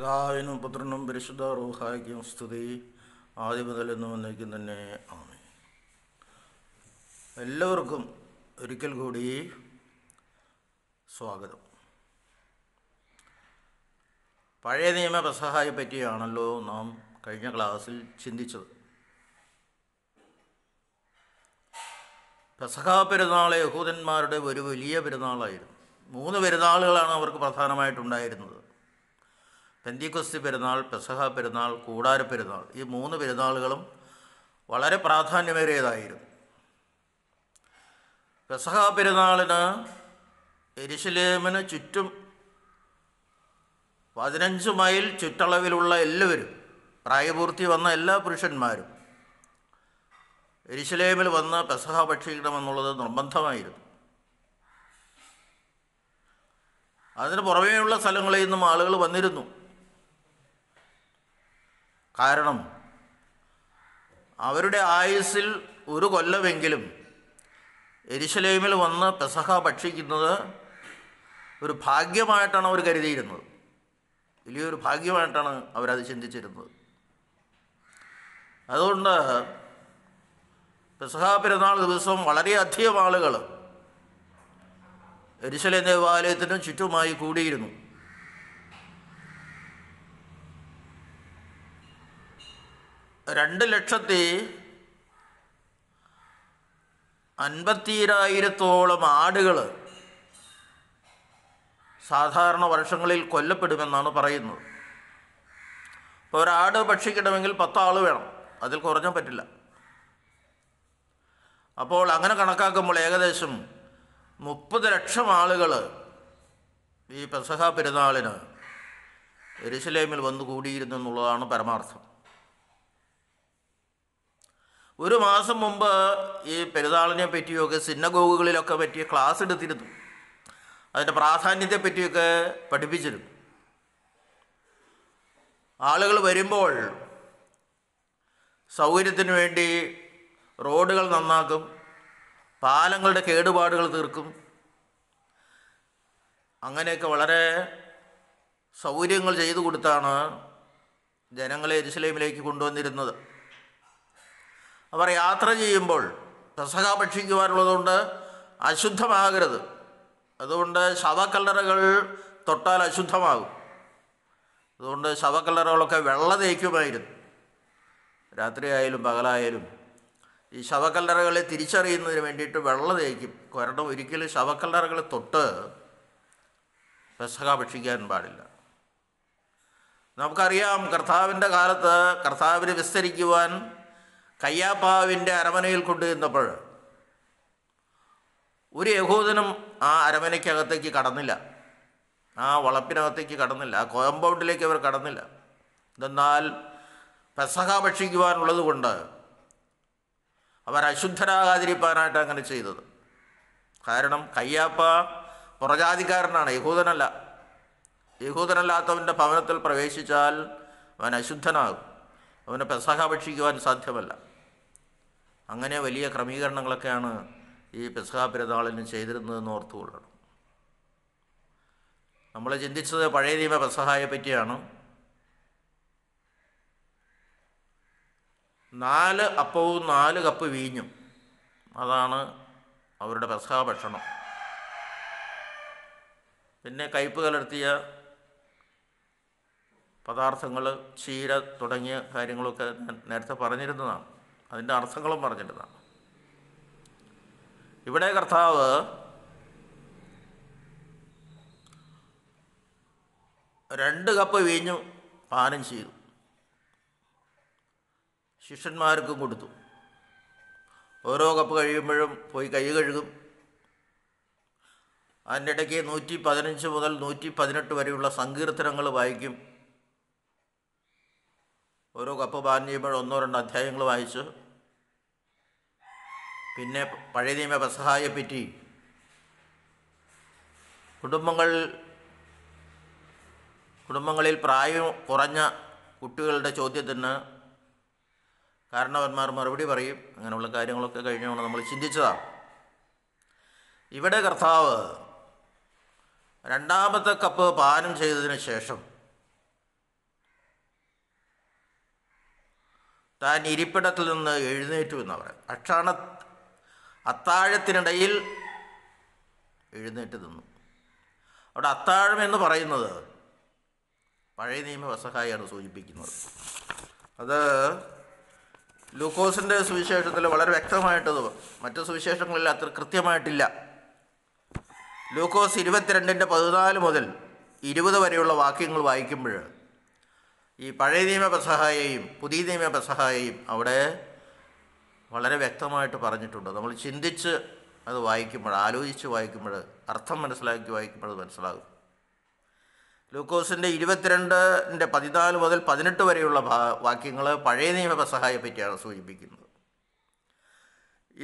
പിതാവിനും പുത്രനും പരിശുദ്ധ റൂഹായ്ക്കും സ്തുതി മുതൽ മുതലെന്നും എന്നേക്കും തന്നെ ആമി എല്ലാവർക്കും ഒരിക്കൽ കൂടി സ്വാഗതം പഴയ നിയമ പ്രസഹായെ പറ്റിയാണല്ലോ നാം കഴിഞ്ഞ ക്ലാസ്സിൽ ചിന്തിച്ചത് പെസഹാ പെരുന്നാൾ യഹൂദന്മാരുടെ ഒരു വലിയ പെരുന്നാളായിരുന്നു മൂന്ന് പെരുന്നാളുകളാണ് അവർക്ക് പ്രധാനമായിട്ടുണ്ടായിരുന്നത് പെന്തിക്കൊസ്തി പെരുന്നാൾ പെസഹ പെരുന്നാൾ കൂടാര പെരുന്നാൾ ഈ മൂന്ന് പെരുന്നാളുകളും വളരെ പ്രാധാന്യമേറിയതായിരുന്നു പെസഹ പെരുന്നാളിന് എരിശിലേമിന് ചുറ്റും പതിനഞ്ച് മൈൽ ചുറ്റളവിലുള്ള എല്ലാവരും പ്രായപൂർത്തി വന്ന എല്ലാ പുരുഷന്മാരും എരിശിലേമിൽ വന്ന് പെസഹ ഭക്ഷിക്കണമെന്നുള്ളത് നിർബന്ധമായിരുന്നു അതിന് പുറമേയുള്ള സ്ഥലങ്ങളിൽ നിന്നും ആളുകൾ വന്നിരുന്നു കാരണം അവരുടെ ആയുസ്സിൽ ഒരു കൊല്ലമെങ്കിലും എരിശലേമിൽ വന്ന് പെസഹ ഭക്ഷിക്കുന്നത് ഒരു ഭാഗ്യമായിട്ടാണ് അവർ കരുതിയിരുന്നത് വലിയൊരു ഭാഗ്യമായിട്ടാണ് അവരത് ചിന്തിച്ചിരുന്നത് അതുകൊണ്ട് പെസഹ പെരുന്നാൾ ദിവസം വളരെയധികം ആളുകൾ എരിശലേ ദേവാലയത്തിനും ചുറ്റുമായി കൂടിയിരുന്നു രണ്ട് ലക്ഷത്തി അൻപത്തിരായിരത്തോളം ആടുകൾ സാധാരണ വർഷങ്ങളിൽ കൊല്ലപ്പെടുമെന്നാണ് പറയുന്നത് ഇപ്പോൾ ഒരാട് ഭക്ഷിക്കണമെങ്കിൽ പത്താൾ വേണം അതിൽ കുറഞ്ഞാൽ പറ്റില്ല അപ്പോൾ അങ്ങനെ കണക്കാക്കുമ്പോൾ ഏകദേശം മുപ്പത് ലക്ഷം ആളുകൾ ഈ പെസഹ പെരുന്നാളിന് എരുസലേമിൽ വന്നു കൂടിയിരുന്നു എന്നുള്ളതാണ് പരമാർത്ഥം ഒരു മാസം മുമ്പ് ഈ പെരുന്നാളിനെ പറ്റിയൊക്കെ സിന്നഗോഗുകളിലൊക്കെ പറ്റി ക്ലാസ് എടുത്തിരുന്നു അതിൻ്റെ പ്രാധാന്യത്തെ പറ്റിയൊക്കെ പഠിപ്പിച്ചിരുന്നു ആളുകൾ വരുമ്പോൾ സൗകര്യത്തിന് വേണ്ടി റോഡുകൾ നന്നാക്കും പാലങ്ങളുടെ കേടുപാടുകൾ തീർക്കും അങ്ങനെയൊക്കെ വളരെ സൗകര്യങ്ങൾ ചെയ്തു കൊടുത്താണ് ജനങ്ങളെ എരുസലേമിലേക്ക് കൊണ്ടുവന്നിരുന്നത് അവർ യാത്ര ചെയ്യുമ്പോൾ പെസഹ ഭക്ഷിക്കുവാനുള്ളതുകൊണ്ട് അശുദ്ധമാകരുത് അതുകൊണ്ട് ശവക്കല്ലറകൾ തൊട്ടാൽ അശുദ്ധമാകും അതുകൊണ്ട് ശവക്കല്ലറകളൊക്കെ വെള്ള തേക്കുമായിരുന്നു രാത്രിയായാലും പകലായാലും ഈ ശവക്കല്ലറകളെ തിരിച്ചറിയുന്നതിന് വേണ്ടിയിട്ട് വെള്ള തേക്കും കാരണം ഒരിക്കലും ശവക്കല്ലറകളെ തൊട്ട് പെസഹ ഭക്ഷിക്കാൻ പാടില്ല നമുക്കറിയാം കർത്താവിൻ്റെ കാലത്ത് കർത്താവിനെ വിസ്തരിക്കുവാൻ കയ്യാപ്പാവിൻ്റെ അരമനയിൽ കൊണ്ടുചെന്നപ്പോൾ ഒരു യഹൂദനും ആ അരമനയ്ക്കകത്തേക്ക് കടന്നില്ല ആ വളപ്പിനകത്തേക്ക് കടന്നില്ല ആ കോമ്പൗണ്ടിലേക്ക് അവർ കടന്നില്ല എന്നാൽ പെസഹ ഭക്ഷിക്കുവാനുള്ളത് കൊണ്ട് അവർ അശുദ്ധരാകാതിരിക്കാനായിട്ട് അങ്ങനെ ചെയ്തത് കാരണം കയ്യാപ്പ പുറജാതിക്കാരനാണ് യഹൂദനല്ല യഹൂദനല്ലാത്തവൻ്റെ ഭവനത്തിൽ പ്രവേശിച്ചാൽ അവൻ അശുദ്ധനാകും അവന് പെസഹ ഭക്ഷിക്കുവാൻ സാധ്യമല്ല അങ്ങനെ വലിയ ക്രമീകരണങ്ങളൊക്കെയാണ് ഈ പെസ്കാ പെരുന്നാളിന് ചെയ്തിരുന്നതെന്ന് ഓർത്തുകൊള്ളണം നമ്മൾ ചിന്തിച്ചത് പഴയ നിയമ പെസഹായെ പറ്റിയാണ് നാല് അപ്പവും നാല് കപ്പ് വീഞ്ഞും അതാണ് അവരുടെ പെസഹാ ഭക്ഷണം പിന്നെ കയ്പ് കലർത്തിയ പദാർത്ഥങ്ങൾ ചീര തുടങ്ങിയ കാര്യങ്ങളൊക്കെ നേരത്തെ പറഞ്ഞിരുന്നതാണ് അതിൻ്റെ അർത്ഥങ്ങളും പറഞ്ഞിരുന്നതാണ് ഇവിടെ കർത്താവ് രണ്ട് കപ്പ് വീഞ്ഞു പാനം ചെയ്തു ശിഷ്യന്മാർക്കും കൊടുത്തു ഓരോ കപ്പ് കഴിയുമ്പോഴും പോയി കൈ കഴുകും അതിനിടയ്ക്ക് നൂറ്റി പതിനഞ്ച് മുതൽ നൂറ്റി പതിനെട്ട് വരെയുള്ള സങ്കീർത്തനങ്ങൾ വായിക്കും ഓരോ കപ്പ് പാനം ചെയ്യുമ്പോഴും ഒന്നോ രണ്ടോ അധ്യായങ്ങൾ വായിച്ച് പിന്നെ പഴയ നിയമ പറ്റി കുടുംബങ്ങൾ കുടുംബങ്ങളിൽ പ്രായം കുറഞ്ഞ കുട്ടികളുടെ ചോദ്യത്തിന് കാരണവന്മാർ മറുപടി പറയും അങ്ങനെയുള്ള കാര്യങ്ങളൊക്കെ കഴിഞ്ഞാണ് നമ്മൾ ചിന്തിച്ചതാണ് ഇവിടെ കർത്താവ് രണ്ടാമത്തെ കപ്പ് പാനം ചെയ്തതിന് ശേഷം താൻ ഇരിപ്പിടത്തിൽ നിന്ന് എഴുന്നേറ്റു എന്ന് പറയും അക്ഷാണ അത്താഴത്തിനിടയിൽ എഴുന്നേറ്റ് നിന്നു അവിടെ അത്താഴം എന്ന് പറയുന്നത് പഴയ നിയമ വസഹായാണ് സൂചിപ്പിക്കുന്നത് അത് ലൂക്കോസിൻ്റെ സുവിശേഷത്തിൽ വളരെ വ്യക്തമായിട്ടത് മറ്റു സുവിശേഷങ്ങളിൽ അത്ര കൃത്യമായിട്ടില്ല ലൂക്കോസ് ഇരുപത്തിരണ്ടിൻ്റെ പതിനാല് മുതൽ ഇരുപത് വരെയുള്ള വാക്യങ്ങൾ വായിക്കുമ്പോൾ ഈ പഴയ നിയമ പെസഹായെയും പുതിയ നിയമ പെസഹായെയും അവിടെ വളരെ വ്യക്തമായിട്ട് പറഞ്ഞിട്ടുണ്ട് നമ്മൾ ചിന്തിച്ച് അത് വായിക്കുമ്പോൾ ആലോചിച്ച് വായിക്കുമ്പോൾ അർത്ഥം മനസ്സിലാക്കി വായിക്കുമ്പോൾ അത് മനസ്സിലാകും ലൂക്കോസിൻ്റെ ഇരുപത്തിരണ്ടിൻ്റെ പതിനാല് മുതൽ പതിനെട്ട് വരെയുള്ള വാക്യങ്ങൾ പഴയ നിയമപസഹായെ പറ്റിയാണ് സൂചിപ്പിക്കുന്നത്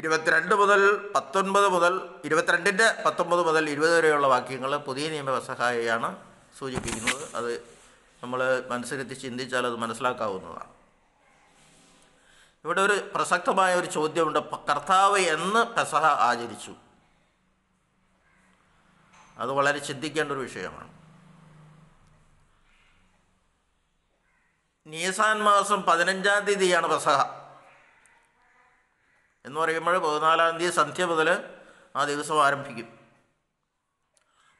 ഇരുപത്തിരണ്ട് മുതൽ പത്തൊൻപത് മുതൽ ഇരുപത്തിരണ്ടിൻ്റെ പത്തൊൻപത് മുതൽ ഇരുപത് വരെയുള്ള വാക്യങ്ങൾ പുതിയ നിയമപസഹായെയാണ് സൂചിപ്പിക്കുന്നത് അത് നമ്മൾ മനസ്സിലെത്തി ചിന്തിച്ചാൽ അത് മനസ്സിലാക്കാവുന്നതാണ് ഇവിടെ ഒരു പ്രസക്തമായ ഒരു ചോദ്യമുണ്ട് കർത്താവ് എന്ന് പെസഹ ആചരിച്ചു അത് വളരെ ചിന്തിക്കേണ്ട ഒരു വിഷയമാണ് നീസാൻ മാസം പതിനഞ്ചാം തീയതിയാണ് പെസഹ എന്ന് പറയുമ്പോൾ പതിനാലാം തീയതി സന്ധ്യ മുതൽ ആ ദിവസം ആരംഭിക്കും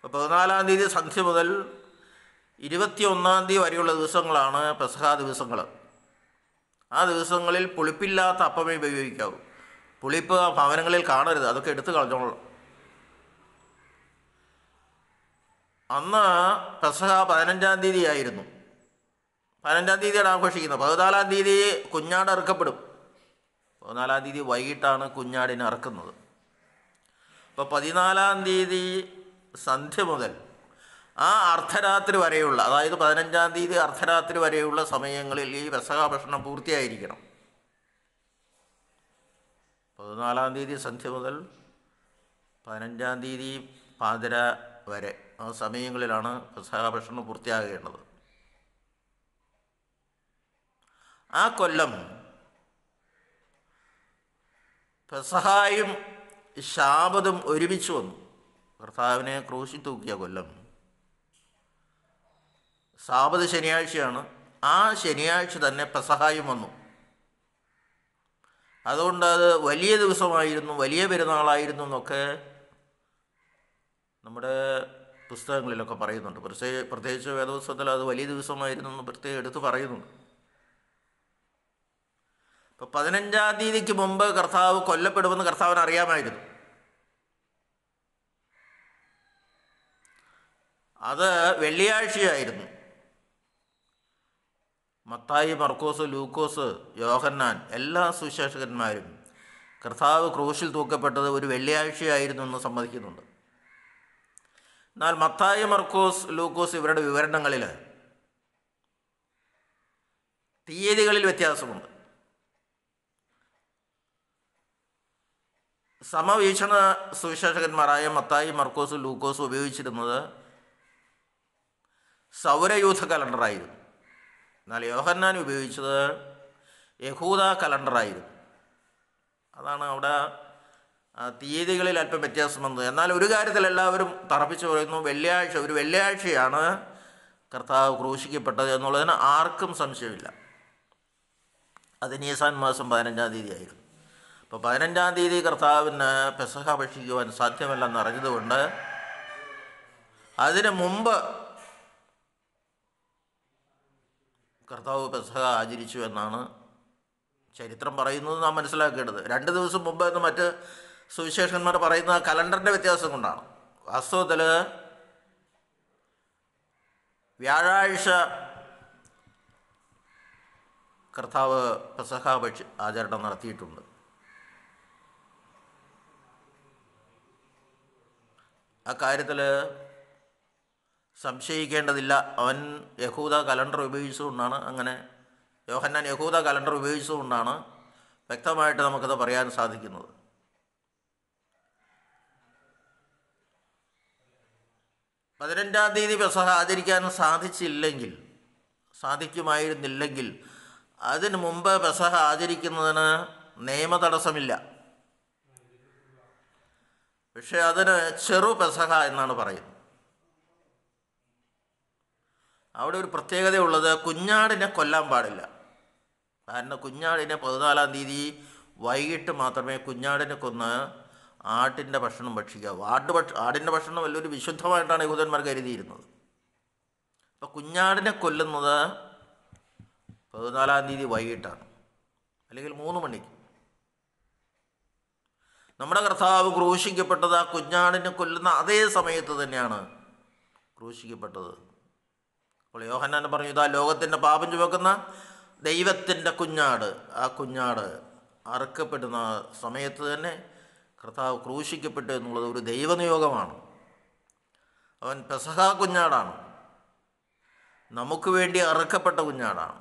അപ്പോൾ പതിനാലാം തീയതി സന്ധ്യ മുതൽ ഒന്നാം തീയതി വരെയുള്ള ദിവസങ്ങളാണ് പെസഹ ദിവസങ്ങൾ ആ ദിവസങ്ങളിൽ പുളിപ്പില്ലാത്ത അപ്പമേ ഉപയോഗിക്കാവൂ പുളിപ്പ് ഭവനങ്ങളിൽ കാണരുത് അതൊക്കെ എടുത്തു കളഞ്ഞോളൂ അന്ന് പെസഹ പതിനഞ്ചാം തീയതി ആയിരുന്നു പതിനഞ്ചാം തീയതിയാണ് ആഘോഷിക്കുന്നത് പതിനാലാം തീയതി കുഞ്ഞാട് ഇറക്കപ്പെടും പതിനാലാം തീയതി വൈകിട്ടാണ് കുഞ്ഞാടിനെ ഇറക്കുന്നത് അപ്പോൾ പതിനാലാം തീയതി സന്ധ്യ മുതൽ ആ അർദ്ധരാത്രി വരെയുള്ള അതായത് പതിനഞ്ചാം തീയതി അർദ്ധരാത്രി വരെയുള്ള സമയങ്ങളിൽ ഈ പെസഹ ഭക്ഷണം പൂർത്തിയായിരിക്കണം പതിനാലാം തീയതി സന്ധ്യ മുതൽ പതിനഞ്ചാം തീയതി പാതിര വരെ ആ സമയങ്ങളിലാണ് പെസഹ ഭക്ഷണം പൂർത്തിയാകേണ്ടത് ആ കൊല്ലം പെസഹായും ശാപതും ഒരുമിച്ച് വന്നു കർത്താവിനെ ക്രൂശി തൂക്കിയ കൊല്ലം സാബത് ശനിയാഴ്ചയാണ് ആ ശനിയാഴ്ച തന്നെ പെസഹായും വന്നു അതുകൊണ്ട് അത് വലിയ ദിവസമായിരുന്നു വലിയ പെരുന്നാളായിരുന്നു എന്നൊക്കെ നമ്മുടെ പുസ്തകങ്ങളിലൊക്കെ പറയുന്നുണ്ട് പ്രത്യേക പ്രത്യേകിച്ച് വേദപുസ്തകത്തിൽ അത് വലിയ ദിവസമായിരുന്നു എന്ന് പ്രത്യേകം എടുത്ത് പറയുന്നുണ്ട് ഇപ്പം പതിനഞ്ചാം തീയതിക്ക് മുമ്പ് കർത്താവ് കൊല്ലപ്പെടുമെന്ന് കർത്താവിന് അറിയാമായിരുന്നു അത് വെള്ളിയാഴ്ചയായിരുന്നു മത്തായി മർക്കോസ് ലൂക്കോസ് യോഹന്നാൻ എല്ലാ സുവിശേഷകന്മാരും കർത്താവ് ക്രൂശിൽ തൂക്കപ്പെട്ടത് ഒരു വെള്ളിയാഴ്ചയായിരുന്നു എന്ന് സമ്മതിക്കുന്നുണ്ട് എന്നാൽ മത്തായി മർക്കോസ് ലൂക്കോസ് ഇവരുടെ വിവരണങ്ങളിൽ തീയതികളിൽ വ്യത്യാസമുണ്ട് സമവീക്ഷണ സുവിശേഷകന്മാരായ മത്തായി മർക്കോസ് ലൂക്കോസ് ഉപയോഗിച്ചിരുന്നത് സൗരയൂഥ കലണ്ടറായിരുന്നു എന്നാൽ യോഹന്നാൻ ഉപയോഗിച്ചത് യഹൂദ കലണ്ടറായിരുന്നു അതാണ് അവിടെ തീയതികളിൽ അല്പം വ്യത്യാസം വന്നത് എന്നാൽ ഒരു കാര്യത്തിൽ എല്ലാവരും തറപ്പിച്ച് പറയുന്നു വെള്ളിയാഴ്ച ഒരു വെള്ളിയാഴ്ചയാണ് കർത്താവ് ക്രൂശിക്കപ്പെട്ടത് എന്നുള്ളതിന് ആർക്കും സംശയമില്ല അത് നീസാൻ മാസം പതിനഞ്ചാം തീയതി ആയിരുന്നു അപ്പോൾ പതിനഞ്ചാം തീയതി കർത്താവിന് പെസഹ ഭക്ഷിക്കുവാൻ സാധ്യമല്ലെന്ന് അറിഞ്ഞതുകൊണ്ട് അതിനു മുമ്പ് കർത്താവ് പെസഹ ആചരിച്ചു എന്നാണ് ചരിത്രം പറയുന്നത് നാം മനസ്സിലാക്കേണ്ടത് രണ്ട് ദിവസം മുമ്പ് എന്ന് മറ്റ് സുവിശേഷന്മാർ പറയുന്ന കലണ്ടറിൻ്റെ വ്യത്യാസം കൊണ്ടാണ് വാസ്തവത്തിൽ വ്യാഴാഴ്ച കർത്താവ് പെസഹ ഭക്ഷ ആചരണം നടത്തിയിട്ടുണ്ട് ആ കാര്യത്തിൽ സംശയിക്കേണ്ടതില്ല അവൻ യഹൂദ കലണ്ടർ ഉപയോഗിച്ചുകൊണ്ടാണ് അങ്ങനെ യോഹന്നാൻ യഹൂദ കലണ്ടർ ഉപയോഗിച്ചുകൊണ്ടാണ് വ്യക്തമായിട്ട് നമുക്കത് പറയാൻ സാധിക്കുന്നത് പതിനഞ്ചാം തീയതി പെസഹ ആചരിക്കാൻ സാധിച്ചില്ലെങ്കിൽ സാധിക്കുമായിരുന്നില്ലെങ്കിൽ അതിന് മുമ്പ് പെസഹ ആചരിക്കുന്നതിന് നിയമതടസ്സമില്ല പക്ഷേ അതിന് ചെറു പെസഹ എന്നാണ് പറയുന്നത് അവിടെ ഒരു പ്രത്യേകതയുള്ളത് കുഞ്ഞാടിനെ കൊല്ലാൻ പാടില്ല കാരണം കുഞ്ഞാടിനെ പതിനാലാം തീയതി വൈകിട്ട് മാത്രമേ കുഞ്ഞാടിനെ കൊന്ന് ആട്ടിൻ്റെ ഭക്ഷണം ഭക്ഷിക്കാവൂ ആട്ട് ഭക്ഷ ആടിൻ്റെ ഭക്ഷണം വലിയൊരു വിശുദ്ധമായിട്ടാണ് യഹൂദന്മാർ കരുതിയിരുന്നത് അപ്പോൾ കുഞ്ഞാടിനെ കൊല്ലുന്നത് പതിനാലാം തീയതി വൈകിട്ടാണ് അല്ലെങ്കിൽ മൂന്ന് മണിക്ക് നമ്മുടെ കർത്താവ് ക്രൂശിക്കപ്പെട്ടത് ആ കുഞ്ഞാടിനെ കൊല്ലുന്ന അതേ സമയത്ത് തന്നെയാണ് ക്രൂശിക്കപ്പെട്ടത് അപ്പോൾ യോഹന്നാൻ പറഞ്ഞു ഇതാ ലോകത്തിൻ്റെ പാപം ചുവക്കുന്ന ദൈവത്തിൻ്റെ കുഞ്ഞാട് ആ കുഞ്ഞാട് അറുക്കപ്പെടുന്ന സമയത്ത് തന്നെ കർത്താവ് ക്രൂശിക്കപ്പെട്ടു എന്നുള്ളത് ഒരു ദൈവനിയോഗമാണ് അവൻ പെസഹ കുഞ്ഞാടാണ് നമുക്ക് വേണ്ടി അറുക്കപ്പെട്ട കുഞ്ഞാടാണ്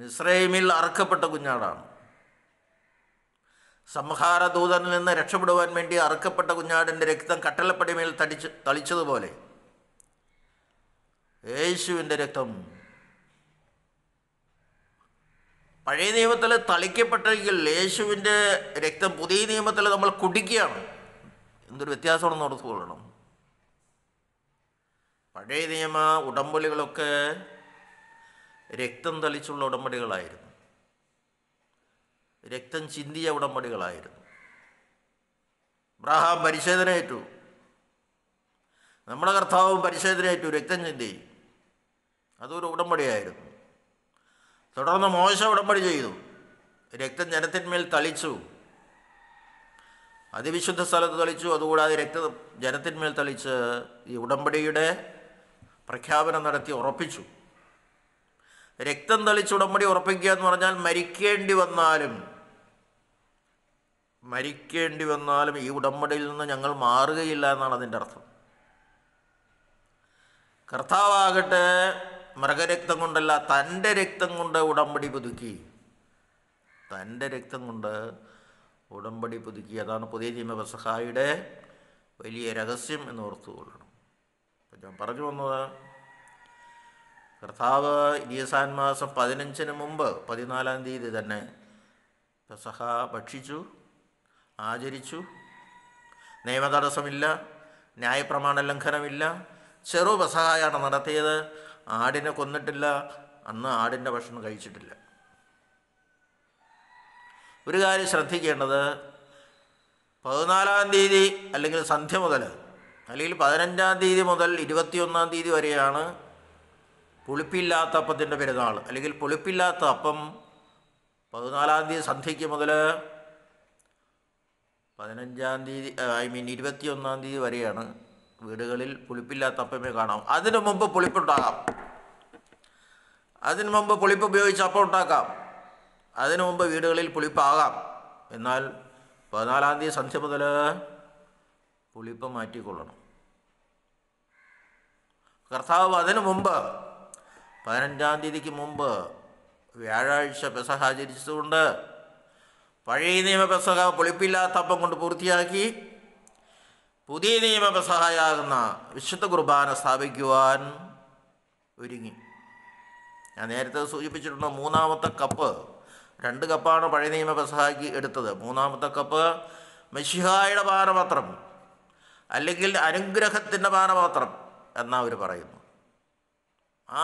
മിസ്രൈമിൽ അറുക്കപ്പെട്ട കുഞ്ഞാടാണ് സംഹാരദൂതനിൽ നിന്ന് രക്ഷപ്പെടുവാൻ വേണ്ടി അറുക്കപ്പെട്ട കുഞ്ഞാടിൻ്റെ രക്തം കട്ടലപ്പടിമേൽ തടിച്ച് തളിച്ചതുപോലെ യേശുവിൻ്റെ രക്തം പഴയ നിയമത്തിൽ തളിക്കപ്പെട്ടെങ്കിൽ യേശുവിൻ്റെ രക്തം പുതിയ നിയമത്തിൽ നമ്മൾ കുടിക്കുകയാണ് എന്തൊരു വ്യത്യാസമാണെന്ന് ഓർത്തുകൊള്ളണം പഴയ നിയമ ഉടമ്പടികളൊക്കെ രക്തം തളിച്ചുള്ള ഉടമ്പടികളായിരുന്നു രക്തം ചിന്തിയ ഉടമ്പടികളായിരുന്നു പരിശോധന ഏറ്റു നമ്മുടെ കർത്താവും ഏറ്റു രക്തം ചിന്തി അതൊരു ഉടമ്പടിയായിരുന്നു തുടർന്ന് മോശ ഉടമ്പടി ചെയ്തു രക്തം ജനത്തിന്മേൽ തളിച്ചു അതിവിശുദ്ധ സ്ഥലത്ത് തളിച്ചു അതുകൂടാതെ രക്ത ജനത്തിന്മേൽ തളിച്ച് ഈ ഉടമ്പടിയുടെ പ്രഖ്യാപനം നടത്തി ഉറപ്പിച്ചു രക്തം തളിച്ച് ഉടമ്പടി ഉറപ്പിക്കുക എന്ന് പറഞ്ഞാൽ മരിക്കേണ്ടി വന്നാലും മരിക്കേണ്ടി വന്നാലും ഈ ഉടമ്പടിയിൽ നിന്ന് ഞങ്ങൾ മാറുകയില്ല എന്നാണ് അതിൻ്റെ അർത്ഥം കർത്താവാകട്ടെ മൃഗരക്തം കൊണ്ടല്ല തൻ്റെ രക്തം കൊണ്ട് ഉടമ്പടി പുതുക്കി തൻ്റെ രക്തം കൊണ്ട് ഉടമ്പടി പുതുക്കി അതാണ് പുതിയ നിയമ പെസഹായുടെ വലിയ രഹസ്യം എന്ന് ഓർത്തുകൊള്ളണം അപ്പം ഞാൻ പറഞ്ഞു വന്നത് കർത്താവ് ഇനിയസാൻ മാസം പതിനഞ്ചിന് മുമ്പ് പതിനാലാം തീയതി തന്നെ പെസഹ ഭക്ഷിച്ചു ആചരിച്ചു നിയമതടസ്സമില്ല ന്യായപ്രമാണ ലംഘനമില്ല ചെറു പെസഹായാണ് നടത്തിയത് ആടിനെ കൊന്നിട്ടില്ല അന്ന് ആടിൻ്റെ ഭക്ഷണം കഴിച്ചിട്ടില്ല ഒരു കാര്യം ശ്രദ്ധിക്കേണ്ടത് പതിനാലാം തീയതി അല്ലെങ്കിൽ സന്ധ്യ മുതൽ അല്ലെങ്കിൽ പതിനഞ്ചാം തീയതി മുതൽ ഇരുപത്തിയൊന്നാം തീയതി വരെയാണ് പുളിപ്പില്ലാത്ത അപ്പത്തിൻ്റെ പെരുന്നാൾ അല്ലെങ്കിൽ പുളിപ്പില്ലാത്ത അപ്പം പതിനാലാം തീയതി സന്ധ്യയ്ക്ക് മുതൽ പതിനഞ്ചാം തീയതി ഐ മീൻ ഇരുപത്തിയൊന്നാം തീയതി വരെയാണ് വീടുകളിൽ പുളിപ്പില്ലാത്ത അപ്പമേ കാണാം അതിനു മുമ്പ് പുളിപ്പുണ്ടാകാം അതിനു മുമ്പ് പുളിപ്പ് ഉപയോഗിച്ച് അപ്പം ഉണ്ടാക്കാം അതിനു മുമ്പ് വീടുകളിൽ പുളിപ്പാകാം എന്നാൽ പതിനാലാം തീയതി സന്ധ്യ മുതൽ പുളിപ്പ് മാറ്റിക്കൊള്ളണം കർത്താവ് അതിനു മുമ്പ് പതിനഞ്ചാം തീയതിക്ക് മുമ്പ് വ്യാഴാഴ്ച പെസഹ ആചരിച്ചതുകൊണ്ട് പഴയ നിയമ പെസഹ പുളിപ്പില്ലാത്ത അപ്പം കൊണ്ട് പൂർത്തിയാക്കി പുതിയ നിയമപസഹായാകുന്ന വിശുദ്ധ കുർബാന സ്ഥാപിക്കുവാൻ ഒരുങ്ങി ഞാൻ നേരത്തെ സൂചിപ്പിച്ചിട്ടുള്ള മൂന്നാമത്തെ കപ്പ് രണ്ട് കപ്പാണ് പഴയ നിയമപസഹായ്ക്ക് എടുത്തത് മൂന്നാമത്തെ കപ്പ് മെഷിഹായുടെ പാനപാത്രം അല്ലെങ്കിൽ അനുഗ്രഹത്തിൻ്റെ പാനപാത്രം എന്നാ അവർ പറയുന്നു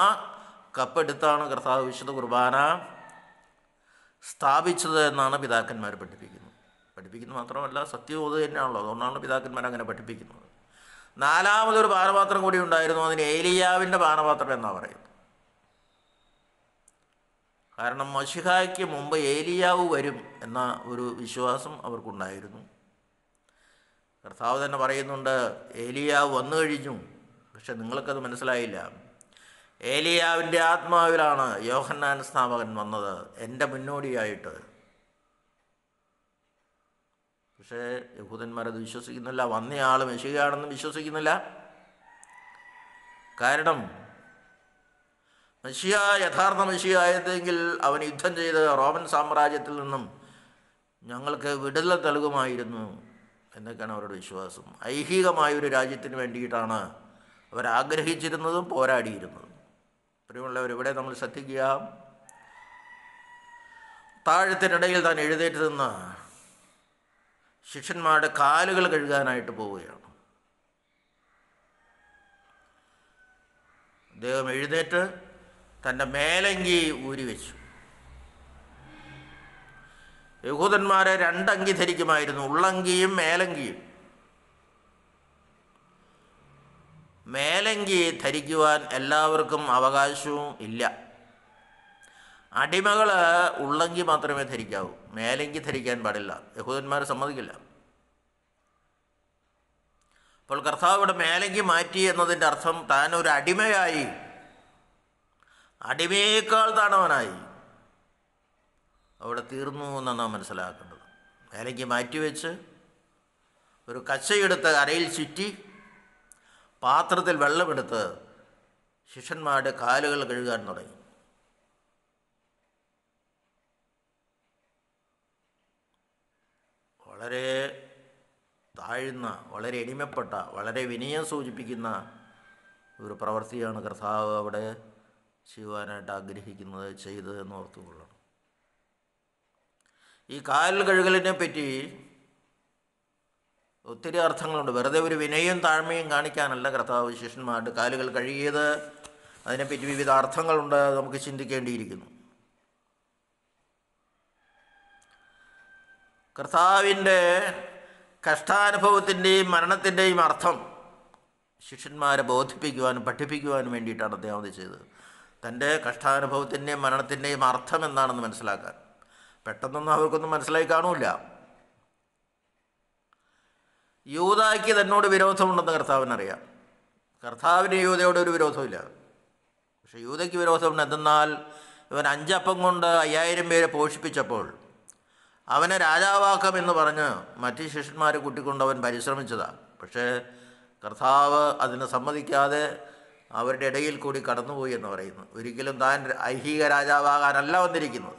ആ കപ്പെടുത്താണ് കർത്താവ് വിശുദ്ധ കുർബാന സ്ഥാപിച്ചത് എന്നാണ് പിതാക്കന്മാർ പഠിപ്പിക്കുന്നത് പഠിപ്പിക്കുന്നത് മാത്രമല്ല സത്യവും തന്നെയാണല്ലോ അതുകൊണ്ടാണ് പിതാക്കന്മാർ അങ്ങനെ പഠിപ്പിക്കുന്നത് നാലാമതൊരു പാനപാത്രം കൂടി ഉണ്ടായിരുന്നു അതിന് ഏലിയാവിൻ്റെ പാനപാത്രം എന്നാണ് പറയുന്നത് കാരണം മഷിഹായ്ക്ക് മുമ്പ് ഏലിയാവ് വരും എന്ന ഒരു വിശ്വാസം അവർക്കുണ്ടായിരുന്നു കർത്താവ് തന്നെ പറയുന്നുണ്ട് ഏലിയാവ് വന്നു കഴിഞ്ഞു പക്ഷെ നിങ്ങൾക്കത് മനസ്സിലായില്ല ഏലിയാവിൻ്റെ ആത്മാവിലാണ് യോഹന്നാൻ സ്ഥാപകൻ വന്നത് എൻ്റെ മുന്നോടിയായിട്ട് പക്ഷേ യഹൂദന്മാരത് വിശ്വസിക്കുന്നില്ല വന്നയാൾ മെഷികയാണെന്ന് വിശ്വസിക്കുന്നില്ല കാരണം മെഷിയ യഥാർത്ഥ മെഷിയായതെങ്കിൽ അവൻ യുദ്ധം ചെയ്ത് റോമൻ സാമ്രാജ്യത്തിൽ നിന്നും ഞങ്ങൾക്ക് വിടുതൽ നൽകുമായിരുന്നു എന്നൊക്കെയാണ് അവരുടെ വിശ്വാസം ഐഹികമായ ഒരു രാജ്യത്തിന് വേണ്ടിയിട്ടാണ് അവരാഗ്രഹിച്ചിരുന്നതും പോരാടിയിരുന്നതും പ്രിയമുള്ളവർ ഇവിടെ നമ്മൾ ശ്രദ്ധിക്കുക താഴത്തിനിടയിൽ താൻ എഴുതേറ്റ് നിന്ന് ശിഷ്യന്മാരുടെ കാലുകൾ കഴുകാനായിട്ട് പോവുകയാണ് അദ്ദേഹം എഴുന്നേറ്റ് തൻ്റെ മേലങ്കി ഊരി വെച്ചു യഹൂദന്മാരെ രണ്ടങ്കി ധരിക്കുമായിരുന്നു ഉള്ളങ്കിയും മേലങ്കിയും മേലങ്കി ധരിക്കുവാൻ എല്ലാവർക്കും അവകാശവും ഇല്ല അടിമകൾ ഉള്ളെങ്കിൽ മാത്രമേ ധരിക്കാവൂ മേലെങ്കിൽ ധരിക്കാൻ പാടില്ല യഹൂദന്മാർ സമ്മതിക്കില്ല അപ്പോൾ കർത്താവ് ഇവിടെ മേലെങ്കിൽ മാറ്റി എന്നതിൻ്റെ അർത്ഥം താൻ ഒരു അടിമയായി അടിമയേക്കാൾ താണവനായി അവിടെ തീർന്നു എന്നാണ് നാം മനസ്സിലാക്കേണ്ടത് മാറ്റി മാറ്റിവെച്ച് ഒരു കച്ചയെടുത്ത് അരയിൽ ചുറ്റി പാത്രത്തിൽ വെള്ളമെടുത്ത് ശിഷ്യന്മാരുടെ കാലുകൾ കഴുകാൻ തുടങ്ങി വളരെ താഴ്ന്ന വളരെ എളിമപ്പെട്ട വളരെ വിനയം സൂചിപ്പിക്കുന്ന ഒരു പ്രവൃത്തിയാണ് കർത്താവ് അവിടെ ചെയ്യുവാനായിട്ട് ആഗ്രഹിക്കുന്നത് ചെയ്തത് എന്ന് ഓർത്തുകൊള്ളണം ഈ കാൽ കഴുകലിനെ പറ്റി ഒത്തിരി അർത്ഥങ്ങളുണ്ട് വെറുതെ ഒരു വിനയും താഴ്മയും കാണിക്കാനല്ല കർത്താവ് ശിഷ്യന്മാരുടെ കാലുകൾ കഴുകിയത് അതിനെപ്പറ്റി വിവിധ അർത്ഥങ്ങളുണ്ട് നമുക്ക് ചിന്തിക്കേണ്ടിയിരിക്കുന്നു കർത്താവിൻ്റെ കഷ്ടാനുഭവത്തിൻ്റെയും മരണത്തിൻ്റെയും അർത്ഥം ശിഷ്യന്മാരെ ബോധിപ്പിക്കുവാനും പഠിപ്പിക്കുവാനും വേണ്ടിയിട്ടാണ് അദ്ദേഹം അത് ചെയ്തത് തൻ്റെ കഷ്ടാനുഭവത്തിൻ്റെയും മരണത്തിൻ്റെയും അർത്ഥം എന്താണെന്ന് മനസ്സിലാക്കാൻ പെട്ടെന്നൊന്നും അവർക്കൊന്നും മനസ്സിലായി കാണൂല യൂതായ്ക്ക് തന്നോട് വിരോധമുണ്ടെന്ന് കർത്താവിനറിയാം കർത്താവിന് യൂതയോട് ഒരു വിരോധമില്ല പക്ഷെ യൂതയ്ക്ക് വിരോധമുണ്ട് എന്തെന്നാൽ ഇവൻ അഞ്ചപ്പം കൊണ്ട് അയ്യായിരം പേരെ പോഷിപ്പിച്ചപ്പോൾ അവനെ എന്ന് പറഞ്ഞ് ശിഷ്യന്മാർ ശിഷ്യന്മാരെ അവൻ പരിശ്രമിച്ചതാണ് പക്ഷേ കർത്താവ് അതിന് സമ്മതിക്കാതെ അവരുടെ ഇടയിൽ കൂടി കടന്നുപോയി എന്ന് പറയുന്നു ഒരിക്കലും താൻ ഐഹിക രാജാവാകാനല്ല വന്നിരിക്കുന്നത്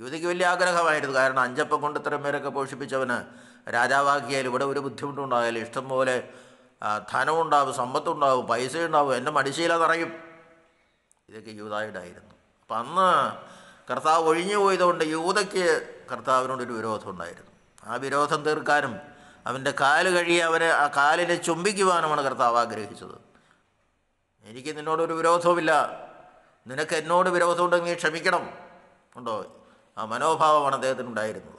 യുവതിക്ക് വലിയ ആഗ്രഹമായിരുന്നു കാരണം അഞ്ചപ്പം കൊണ്ട് ഇത്രയും പേരൊക്കെ പോഷിപ്പിച്ചവന് രാജാവാക്കിയാൽ ഇവിടെ ഒരു ബുദ്ധിമുട്ടുണ്ടായാലും ഇഷ്ടംപോലെ ധനമുണ്ടാവും സമ്പത്തുണ്ടാവും പൈസ ഉണ്ടാവും എൻ്റെ മടിശീല നിറയും ഇതൊക്കെ യുവതായിട്ടായിരുന്നു അപ്പം അന്ന് കർത്താവ് ഒഴിഞ്ഞു പോയതുകൊണ്ട് യൂതയ്ക്ക് കർത്താവിനോടൊരു വിരോധം ഉണ്ടായിരുന്നു ആ വിരോധം തീർക്കാനും അവൻ്റെ കാല് കഴിയെ അവരെ ആ കാലിനെ ചുംബിക്കുവാനുമാണ് കർത്താവ് ആഗ്രഹിച്ചത് എനിക്ക് നിന്നോടൊരു വിരോധവുമില്ല നിനക്ക് എന്നോട് വിരോധമുണ്ടെങ്കിൽ നീ ക്ഷമിക്കണം ഉണ്ടോ ആ മനോഭാവമാണ് അദ്ദേഹത്തിനുണ്ടായിരുന്നത്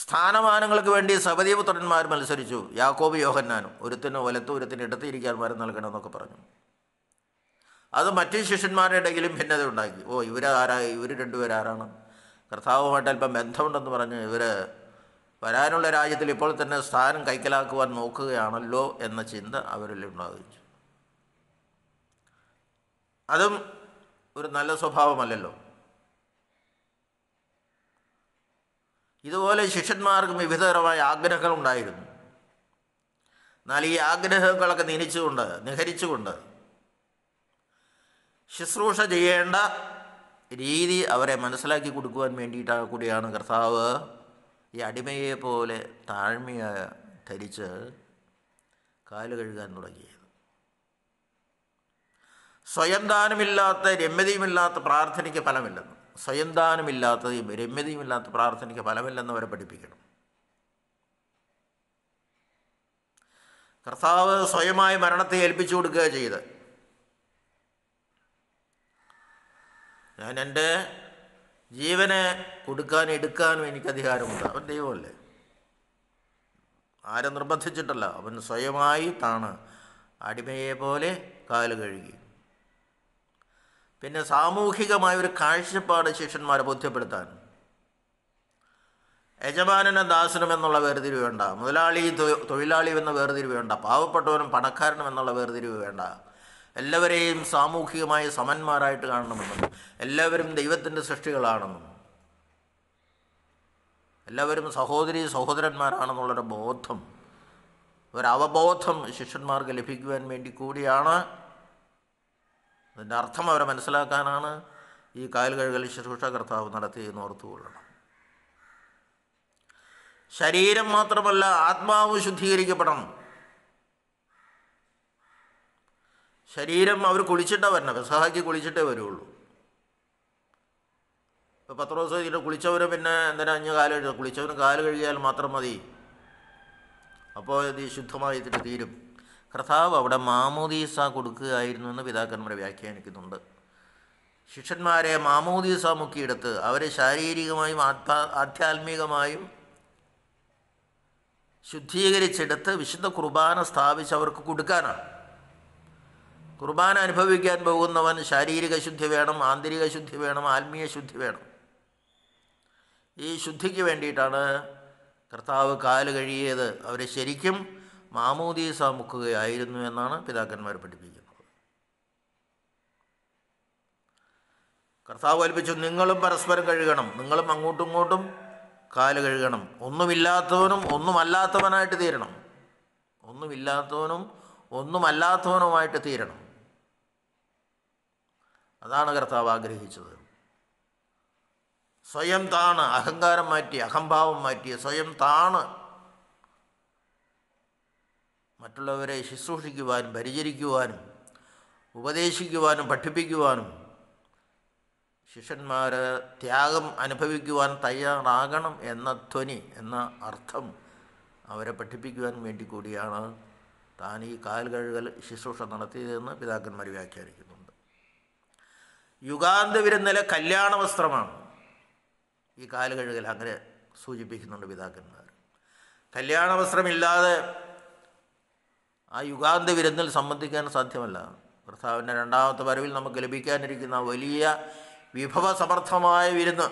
സ്ഥാനമാനങ്ങൾക്ക് വേണ്ടി സബദീപുത്രന്മാർ മത്സരിച്ചു യാക്കോബ് യോഹന്നാനും ഒരുത്തിന് വലത്ത് ഒരുത്തിന് ഇടത്തിരിക്കാൻ മരം നൽകണമെന്നൊക്കെ പറഞ്ഞു അത് മറ്റു ശിഷ്യന്മാരുടെ ഇടയിലും ഭിന്നത ഉണ്ടാക്കി ഓ ആരാ ഇവർ രണ്ടുപേരാരാണ് കർത്താവുമായിട്ട് അല്പം ബന്ധമുണ്ടെന്ന് പറഞ്ഞ് ഇവർ വരാനുള്ള രാജ്യത്തിൽ ഇപ്പോൾ തന്നെ സ്ഥാനം കൈക്കലാക്കുവാൻ നോക്കുകയാണല്ലോ എന്ന ചിന്ത അവരിൽ ഉണ്ടാകിച്ചു അതും ഒരു നല്ല സ്വഭാവമല്ലല്ലോ ഇതുപോലെ ശിഷ്യന്മാർക്കും വിവിധതരമായ ആഗ്രഹങ്ങളുണ്ടായിരുന്നു എന്നാൽ ഈ ആഗ്രഹങ്ങളൊക്കെ നിനിച്ചുകൊണ്ട് നിഹരിച്ചുകൊണ്ട് ശുശ്രൂഷ ചെയ്യേണ്ട രീതി അവരെ മനസ്സിലാക്കി കൊടുക്കുവാൻ വേണ്ടിയിട്ടാണ് കൂടിയാണ് കർത്താവ് ഈ അടിമയെ പോലെ താഴ്മയ ധരിച്ച് കാല് കഴുകാൻ തുടങ്ങിയത് സ്വയം ദാനമില്ലാത്ത രമ്യതയുമില്ലാത്ത പ്രാർത്ഥനയ്ക്ക് ഫലമില്ലെന്ന് സ്വയം ദാനമില്ലാത്തതും രമ്യതയുമില്ലാത്ത പ്രാർത്ഥനയ്ക്ക് ഫലമില്ലെന്ന് അവരെ പഠിപ്പിക്കണം കർത്താവ് സ്വയമായി മരണത്തെ ഏൽപ്പിച്ചു കൊടുക്കുക ചെയ്ത് ഞാൻ എൻ്റെ ജീവനെ കൊടുക്കാനും എടുക്കാനും എനിക്ക് അധികാരമുണ്ട് അവൻ ദൈവമല്ലേ ആരെ നിർബന്ധിച്ചിട്ടല്ല അവൻ സ്വയമായി താണ് അടിമയെ പോലെ കാല് കഴുകി പിന്നെ സാമൂഹികമായ ഒരു കാഴ്ചപ്പാട് ശിഷ്യന്മാരെ ബോധ്യപ്പെടുത്താൻ യജമാനനും ദാസനും എന്നുള്ള വേർതിരിവ് വേണ്ട മുതലാളി തൊഴിലാളി എന്ന വേർതിരിവ് വേണ്ട പാവപ്പെട്ടവനും പണക്കാരനും എന്നുള്ള വേർതിരിവ് വേണ്ട എല്ലാവരെയും സാമൂഹികമായ സമന്മാരായിട്ട് കാണണമെന്നും എല്ലാവരും ദൈവത്തിൻ്റെ സൃഷ്ടികളാണെന്നും എല്ലാവരും സഹോദരി സഹോദരന്മാരാണെന്നുള്ളൊരു ബോധം ഒരവബോധം ശിഷ്യന്മാർക്ക് ലഭിക്കുവാൻ വേണ്ടി കൂടിയാണ് അതിൻ്റെ അർത്ഥം അവരെ മനസ്സിലാക്കാനാണ് ഈ കായൽ കഴുകൽ ശുശ്രൂഷ കർത്താവ് നടത്തിയെന്ന് ഓർത്തുകൊള്ളണം ശരീരം മാത്രമല്ല ആത്മാവ് ശുദ്ധീകരിക്കപ്പെടണം ശരീരം അവർ കുളിച്ചിട്ടേ വരണം പെസഹാക്ക് കുളിച്ചിട്ടേ വരുള്ളൂ ഇപ്പോൾ പത്ത് ദിവസം ഇതിൻ്റെ കുളിച്ചവർ പിന്നെ എന്തിനാ അഞ്ഞ് കാല് കഴുകുക കുളിച്ചവന് കാല് കഴുകിയാൽ മാത്രം മതി അപ്പോൾ ഇത് ശുദ്ധമായിട്ട് തീരും കർത്താവ് അവിടെ മാമോദീസ കൊടുക്കുകയായിരുന്നു എന്ന് പിതാക്കന്മാരെ വ്യാഖ്യാനിക്കുന്നുണ്ട് ശിഷ്യന്മാരെ മാമോദീസ മുക്കിയെടുത്ത് അവരെ ശാരീരികമായും ആത്മാ ആധ്യാത്മികമായും ശുദ്ധീകരിച്ചെടുത്ത് വിശുദ്ധ കുർബാന സ്ഥാപിച്ച് അവർക്ക് കൊടുക്കാനാണ് കുർബാന അനുഭവിക്കാൻ പോകുന്നവൻ ശാരീരിക ശുദ്ധി വേണം ആന്തരിക ശുദ്ധി വേണം ആത്മീയ ശുദ്ധി വേണം ഈ ശുദ്ധിക്ക് വേണ്ടിയിട്ടാണ് കർത്താവ് കാല് കഴിയത് അവരെ ശരിക്കും മാമൂദീസ മുക്കുകയായിരുന്നു എന്നാണ് പിതാക്കന്മാർ പഠിപ്പിക്കുന്നത് കർത്താവ് കൽപ്പിച്ചു നിങ്ങളും പരസ്പരം കഴുകണം നിങ്ങളും അങ്ങോട്ടും ഇങ്ങോട്ടും കാല് കഴുകണം ഒന്നുമില്ലാത്തവനും ഒന്നുമല്ലാത്തവനായിട്ട് തീരണം ഒന്നുമില്ലാത്തവനും ഒന്നുമല്ലാത്തവനുമായിട്ട് തീരണം അതാണ് കർത്താവ് ആഗ്രഹിച്ചത് സ്വയം താണ് അഹങ്കാരം മാറ്റി അഹംഭാവം മാറ്റിയ സ്വയം താണ് മറ്റുള്ളവരെ ശുശ്രൂഷിക്കുവാനും പരിചരിക്കുവാനും ഉപദേശിക്കുവാനും പഠിപ്പിക്കുവാനും ശിഷ്യന്മാർ ത്യാഗം അനുഭവിക്കുവാൻ തയ്യാറാകണം എന്ന ധ്വനി എന്ന അർത്ഥം അവരെ പഠിപ്പിക്കുവാൻ വേണ്ടി കൂടിയാണ് താൻ ഈ കാൽ കഴുകൽ ശുശ്രൂഷ നടത്തിയതെന്ന് പിതാക്കന്മാർ വ്യാഖ്യാനിക്കുന്നു യുഗാന്തപുരം കല്യാണ വസ്ത്രമാണ് ഈ കാലുകഴുകൽ അങ്ങനെ സൂചിപ്പിക്കുന്നുണ്ട് പിതാക്കന്മാർ കല്യാണ വസ്ത്രമില്ലാതെ ആ യുഗാന്ത വിരുന്നിൽ സംബന്ധിക്കാൻ സാധ്യമല്ല കർത്താവിൻ്റെ രണ്ടാമത്തെ വരവിൽ നമുക്ക് ലഭിക്കാനിരിക്കുന്ന വലിയ വിഭവസമർത്ഥമായ വിരുന്ന്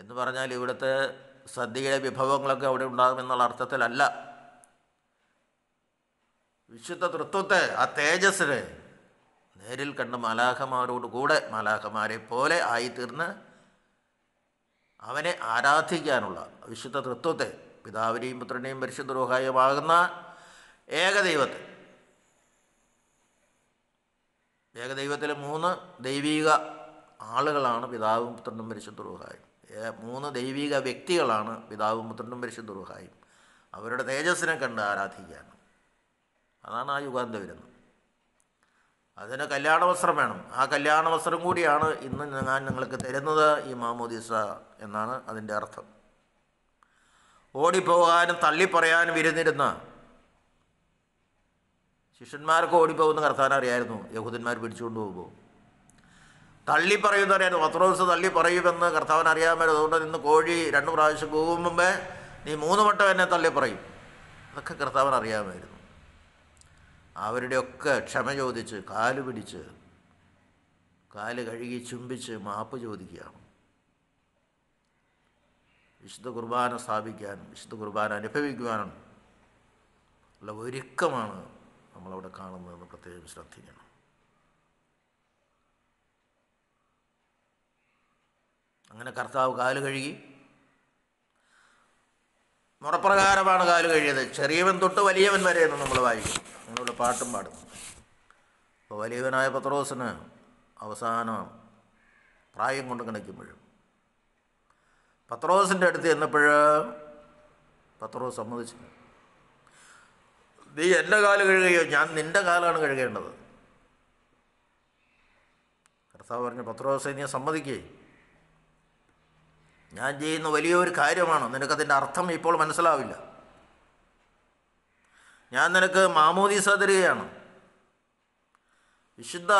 എന്ന് പറഞ്ഞാൽ ഇവിടുത്തെ സദ്യയുടെ വിഭവങ്ങളൊക്കെ അവിടെ ഉണ്ടാകും അർത്ഥത്തിലല്ല വിശുദ്ധ തൃത്വത്തെ ആ തേജസ്സിനെ നേരിൽ കണ്ട മാലാഖമാരോട് കൂടെ മാലാഖമാരെ പോലെ ആയിത്തീർന്ന് അവനെ ആരാധിക്കാനുള്ള വിശുദ്ധ തൃത്വത്തെ പിതാവിനെയും പുത്രനെയും പരിശുദ്ധരോഹായമാകുന്ന ഏകദൈവത്തെ ഏകദൈവത്തിൽ മൂന്ന് ദൈവിക ആളുകളാണ് പിതാവും പുത്രനും പരിശുദ്ധരൂഹായും മൂന്ന് ദൈവിക വ്യക്തികളാണ് പിതാവും പുത്രനും പരിശുദ്ധരൂഹായും അവരുടെ തേജസ്സിനെ കണ്ട് ആരാധിക്കുകയാണ് അതാണ് ആ യുഗാന്തം അതിന് കല്യാണ വസ്ത്രം വേണം ആ കല്യാണ വസ്ത്രം കൂടിയാണ് ഇന്ന് ഞാൻ നിങ്ങൾക്ക് തരുന്നത് ഈ മാമോദീസ എന്നാണ് അതിൻ്റെ അർത്ഥം ഓടിപ്പോകാനും തള്ളിപ്പറയാനും വിരുന്നിരുന്ന ശിഷ്യന്മാർക്ക് ഓടിപ്പോകുന്ന കർത്താൻ അറിയായിരുന്നു യഹൂദന്മാർ പിടിച്ചുകൊണ്ട് പോകുമ്പോൾ തള്ളി പറയുന്നറിയായിരുന്നു പത്ര ദിവസം തള്ളി പറയുമെന്ന് കർത്താവൻ അറിയാമല്ലോ അതുകൊണ്ട് നിന്ന് കോഴി രണ്ട് പ്രാവശ്യം പോകും മുമ്പേ നീ മൂന്ന് വട്ടം എന്നെ തള്ളി പറയും അതൊക്കെ കർത്താവൻ അറിയാമായിരുന്നു അവരുടെയൊക്കെ ക്ഷമ ചോദിച്ച് കാല് പിടിച്ച് കാല് കഴുകി ചുംബിച്ച് മാപ്പ് ചോദിക്കുകയാണ് വിശുദ്ധ കുർബാന സ്ഥാപിക്കാനും വിശുദ്ധ കുർബാന അനുഭവിക്കുവാനും ഉള്ള ഒരുക്കമാണ് നമ്മളവിടെ കാണുന്നതെന്ന് പ്രത്യേകം ശ്രദ്ധിക്കണം അങ്ങനെ കർത്താവ് കാല് കഴുകി മുറപ്രകാരമാണ് കാല് കഴിയത് ചെറിയവൻ തൊട്ട് വലിയവൻ വരെ എന്ന് നമ്മൾ വായിക്കും അങ്ങനെയുള്ള പാട്ടും പാടും അപ്പോൾ വലിയവനായ പത്രോസിന് അവസാനം പ്രായം കൊണ്ട് കണിക്കുമ്പോഴും പത്രോസിൻ്റെ അടുത്ത് ചെന്നപ്പോൾ പത്രോസ് സമ്മതിച്ചു നീ എൻ്റെ കാല് കഴുകുകയോ ഞാൻ നിൻ്റെ കാലാണ് കഴുകേണ്ടത് കർത്താവ് പറഞ്ഞു പത്രോസെ നീ സമ്മതിക്കേ ഞാൻ ചെയ്യുന്ന വലിയൊരു കാര്യമാണ് നിനക്കതിൻ്റെ അർത്ഥം ഇപ്പോൾ മനസ്സിലാവില്ല ഞാൻ നിനക്ക് മാമോദീസ തരികയാണ് വിശുദ്ധ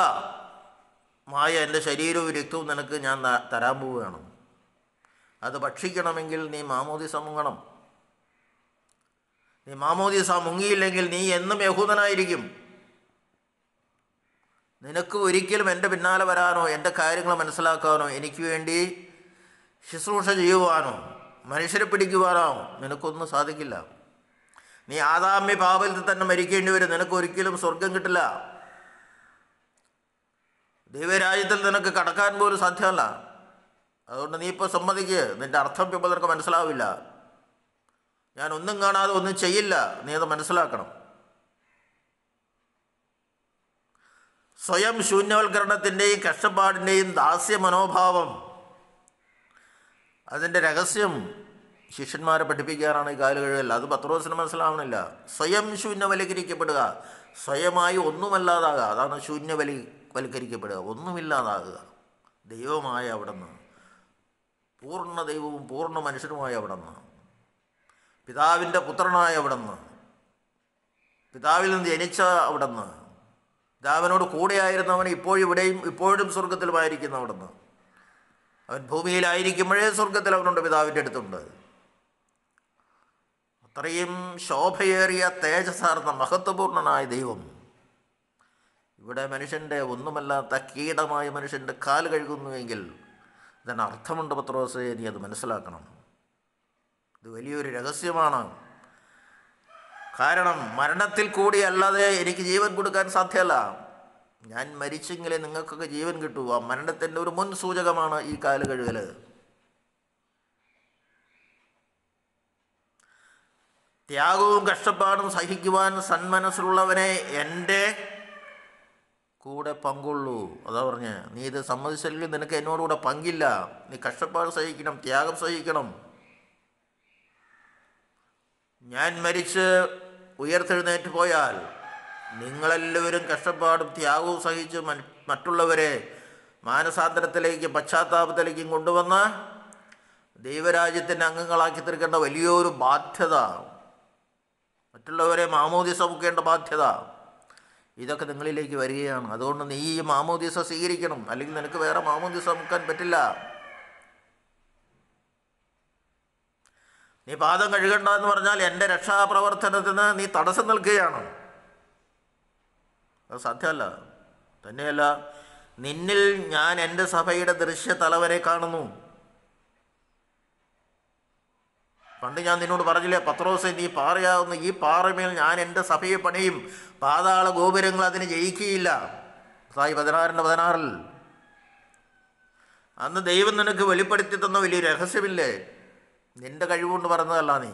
മായ എൻ്റെ ശരീരവും രക്തവും നിനക്ക് ഞാൻ തരാൻ പോവുകയാണ് അത് ഭക്ഷിക്കണമെങ്കിൽ നീ മാമോദീസ മുങ്ങണം നീ മാമോദീസ മുങ്ങിയില്ലെങ്കിൽ നീ എന്നും യഹൂദനായിരിക്കും നിനക്ക് ഒരിക്കലും എൻ്റെ പിന്നാലെ വരാനോ എൻ്റെ കാര്യങ്ങൾ മനസ്സിലാക്കാനോ എനിക്ക് വേണ്ടി ശുശ്രൂഷ ചെയ്യുവാനോ മനുഷ്യരെ പിടിക്കുവാനോ നിനക്കൊന്നും സാധിക്കില്ല നീ ആദാമ്യ പാപത്തിൽ തന്നെ മരിക്കേണ്ടി വരും നിനക്ക് ഒരിക്കലും സ്വർഗം കിട്ടില്ല ദൈവരാജ്യത്തിൽ നിനക്ക് കടക്കാൻ പോലും സാധ്യമല്ല അതുകൊണ്ട് നീ ഇപ്പോൾ സമ്മതിക്ക് നിൻ്റെ അർത്ഥം ഇപ്പോൾ നിനക്ക് മനസ്സിലാവില്ല ഞാൻ ഒന്നും കാണാതെ ഒന്നും ചെയ്യില്ല നീ അത് മനസ്സിലാക്കണം സ്വയം ശൂന്യവൽക്കരണത്തിൻ്റെയും കഷ്ടപ്പാടിൻ്റെയും ദാസ്യ മനോഭാവം അതിൻ്റെ രഹസ്യം ശിഷ്യന്മാരെ പഠിപ്പിക്കാറാണ് ഈ കാലുകഴുകൽ അത് പത്രോസിന് മനസ്സിലാവണില്ല സ്വയം ശൂന്യവൽക്കരിക്കപ്പെടുക സ്വയമായി ഒന്നുമല്ലാതാകുക അതാണ് ശൂന്യവലി വൽക്കരിക്കപ്പെടുക ഒന്നുമില്ലാതാകുക ദൈവമായ അവിടെ നിന്ന് പൂർണ്ണ ദൈവവും പൂർണ്ണ മനുഷ്യനുമായ അവിടെ നിന്ന് പിതാവിൻ്റെ പുത്രനായ അവിടെ നിന്ന് പിതാവിൽ നിന്ന് ജനിച്ച അവിടെ നിന്ന് പിതാവിനോട് കൂടെയായിരുന്നവൻ ഇപ്പോഴും ഇവിടെയും ഇപ്പോഴും സ്വർഗത്തിലുമായിരിക്കുന്ന അവിടെ നിന്ന് അവൻ ഭൂമിയിലായിരിക്കുമ്പോഴേ സ്വർഗത്തിൽ അവനുണ്ട് പിതാവിൻ്റെ അടുത്തുണ്ട് ഇത്രയും ശോഭയേറിയ തേജസാർന്ന മഹത്വപൂർണനായ ദൈവം ഇവിടെ മനുഷ്യൻ്റെ ഒന്നുമല്ലാത്ത കീടമായ മനുഷ്യൻ്റെ കാല് കഴുകുന്നുവെങ്കിൽ അതിന് അർത്ഥമുണ്ട് പത്രോസേ നീ അത് മനസ്സിലാക്കണം ഇത് വലിയൊരു രഹസ്യമാണ് കാരണം മരണത്തിൽ കൂടി അല്ലാതെ എനിക്ക് ജീവൻ കൊടുക്കാൻ സാധ്യമല്ല ഞാൻ മരിച്ചെങ്കിലേ നിങ്ങൾക്കൊക്കെ ജീവൻ കിട്ടുക മരണത്തിൻ്റെ ഒരു മുൻ സൂചകമാണ് ഈ കാല് കഴുകൽ ത്യാഗവും കഷ്ടപ്പാടും സഹിക്കുവാൻ സന്മനസ്സിലുള്ളവനെ എൻ്റെ കൂടെ പങ്കുള്ളൂ അതാ പറഞ്ഞ് നീ ഇത് സമ്മതിച്ചില്ലെങ്കിൽ നിനക്ക് എന്നോട് കൂടെ പങ്കില്ല നീ കഷ്ടപ്പാട് സഹിക്കണം ത്യാഗം സഹിക്കണം ഞാൻ മരിച്ച് ഉയർത്തെഴുന്നേറ്റ് പോയാൽ നിങ്ങളെല്ലാവരും കഷ്ടപ്പാടും ത്യാഗവും സഹിച്ച് മറ്റുള്ളവരെ മാനസാന്തരത്തിലേക്കും പശ്ചാത്താപത്തിലേക്കും കൊണ്ടുവന്ന് ദൈവരാജ്യത്തിൻ്റെ അംഗങ്ങളാക്കി തീർക്കേണ്ട വലിയൊരു ബാധ്യത മറ്റുള്ളവരെ മാമോദിസ മുക്കേണ്ട ബാധ്യത ഇതൊക്കെ നിങ്ങളിലേക്ക് വരികയാണ് അതുകൊണ്ട് നീ ഈ മാമോദിസ സ്വീകരിക്കണം അല്ലെങ്കിൽ നിനക്ക് വേറെ മാമോദിസ മുക്കാൻ പറ്റില്ല നീ പാദം കഴുകണ്ട എന്ന് പറഞ്ഞാൽ എൻ്റെ രക്ഷാപ്രവർത്തനത്തിന് നീ തടസ്സം നിൽക്കുകയാണ് അത് സാധ്യമല്ല തന്നെയല്ല നിന്നിൽ ഞാൻ എൻ്റെ സഭയുടെ ദൃശ്യ തലവരെ കാണുന്നു പണ്ട് ഞാൻ നിന്നോട് പറഞ്ഞില്ലേ പത്രോസെ നീ പാറയാവുന്ന ഈ പാറമേൽ ഞാൻ എൻ്റെ സഭയെ പണിയും പാതാള ഗോപുരങ്ങൾ അതിന് ജയിക്കുകയില്ല സായി പതിനാറിൻ്റെ പതിനാറിൽ അന്ന് ദൈവം നിനക്ക് വെളിപ്പെടുത്തി തന്ന വലിയ രഹസ്യമില്ലേ നിൻ്റെ കഴിവുകൊണ്ട് പറഞ്ഞതല്ല നീ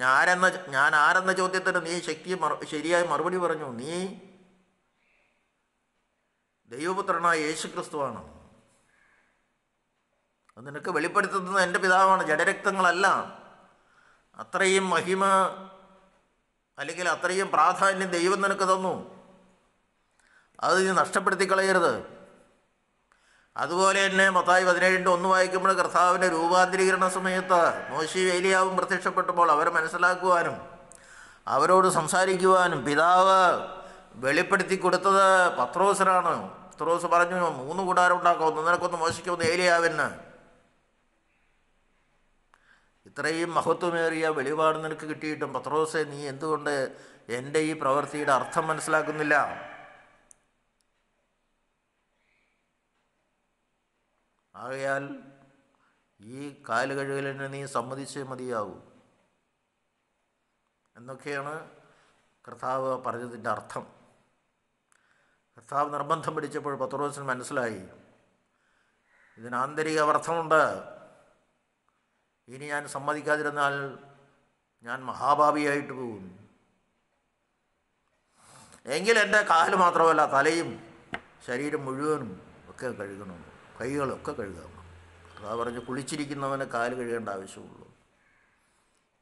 ഞാൻ ആരെന്ന ഞാൻ ആരെന്ന ചോദ്യത്തിന് നീ ശക്തി ശരിയായി മറുപടി പറഞ്ഞു നീ ദൈവപുത്രനായ യേശു ക്രിസ്തുവാണ് അത് നിനക്ക് വെളിപ്പെടുത്തുന്നത് എൻ്റെ പിതാവാണ് ജഡരക്തങ്ങളല്ല അത്രയും മഹിമ അല്ലെങ്കിൽ അത്രയും പ്രാധാന്യം ദൈവം നിനക്ക് തന്നു അത് നീ നഷ്ടപ്പെടുത്തി കളയരുത് അതുപോലെ തന്നെ മത്തായി പതിനേഴിൻ്റെ ഒന്ന് വായിക്കുമ്പോൾ കർത്താവിൻ്റെ രൂപാന്തരീകരണ സമയത്ത് മോശി വേലിയാവും പ്രത്യക്ഷപ്പെട്ടപ്പോൾ അവരെ മനസ്സിലാക്കുവാനും അവരോട് സംസാരിക്കുവാനും പിതാവ് വെളിപ്പെടുത്തി കൊടുത്തത് പത്രോസിനാണ് പത്രോസ് പറഞ്ഞു മൂന്ന് കൂടാരം ഉണ്ടാക്കാം ഒന്നൊന്നിനക്കൊന്ന് മോശിക്കൊന്ന് ഏലിയാവിന് ഇത്രയും മഹത്വമേറിയ വെളിപാട് നിനക്ക് കിട്ടിയിട്ടും പത്രോസെ നീ എന്തുകൊണ്ട് എൻ്റെ ഈ പ്രവൃത്തിയുടെ അർത്ഥം മനസ്സിലാക്കുന്നില്ല ആകയാൽ ഈ കാലുകഴുകലിന് നീ സമ്മതിച്ചേ മതിയാകൂ എന്നൊക്കെയാണ് കർത്താവ് പറഞ്ഞതിൻ്റെ അർത്ഥം കർത്താവ് നിർബന്ധം പിടിച്ചപ്പോൾ പത്രോസിന് മനസ്സിലായി ഇതിന് ആന്തരിക അർത്ഥമുണ്ട് ഇനി ഞാൻ സമ്മതിക്കാതിരുന്നാൽ ഞാൻ മഹാഭാവിയായിട്ട് പോകും എങ്കിൽ എൻ്റെ കാല് മാത്രമല്ല തലയും ശരീരം മുഴുവനും ഒക്കെ കഴുകണം കൈകളൊക്കെ കഴുകണം അതാ പറഞ്ഞ് കുളിച്ചിരിക്കുന്നവന് കാല് കഴുകേണ്ട ആവശ്യമുള്ളൂ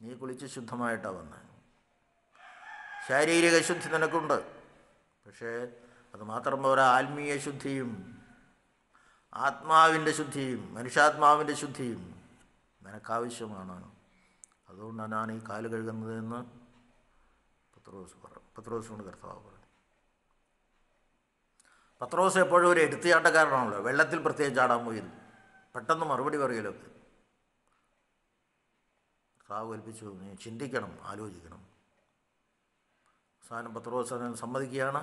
നീ കുളിച്ച് ശുദ്ധമായിട്ടാണ് വന്നത് ശാരീരിക ശുദ്ധി നിനക്കുണ്ട് പക്ഷേ അത് മാത്രം പോലെ ആത്മീയ ശുദ്ധിയും ആത്മാവിൻ്റെ ശുദ്ധിയും മനുഷ്യാത്മാവിൻ്റെ ശുദ്ധിയും നിനക്കാവശ്യമാണ് അതുകൊണ്ടാണ് ഞാൻ ഈ കാല് കഴുകുന്നതെന്ന് പത്രോസ് പറഞ്ഞു പത്രോസിനോട് കർത്താവ് പറഞ്ഞു പത്രോസ് എപ്പോഴും ഒരു എടുത്തുചാട്ടക്കാരനാണല്ലോ വെള്ളത്തിൽ പ്രത്യേകം ചാടാൻ പോയത് പെട്ടെന്ന് മറുപടി പറയലോ കർത്താവ് കൽപ്പിച്ചു നീ ചിന്തിക്കണം ആലോചിക്കണം അവസാനം പത്രോസ് അതിന് സമ്മതിക്കുകയാണ്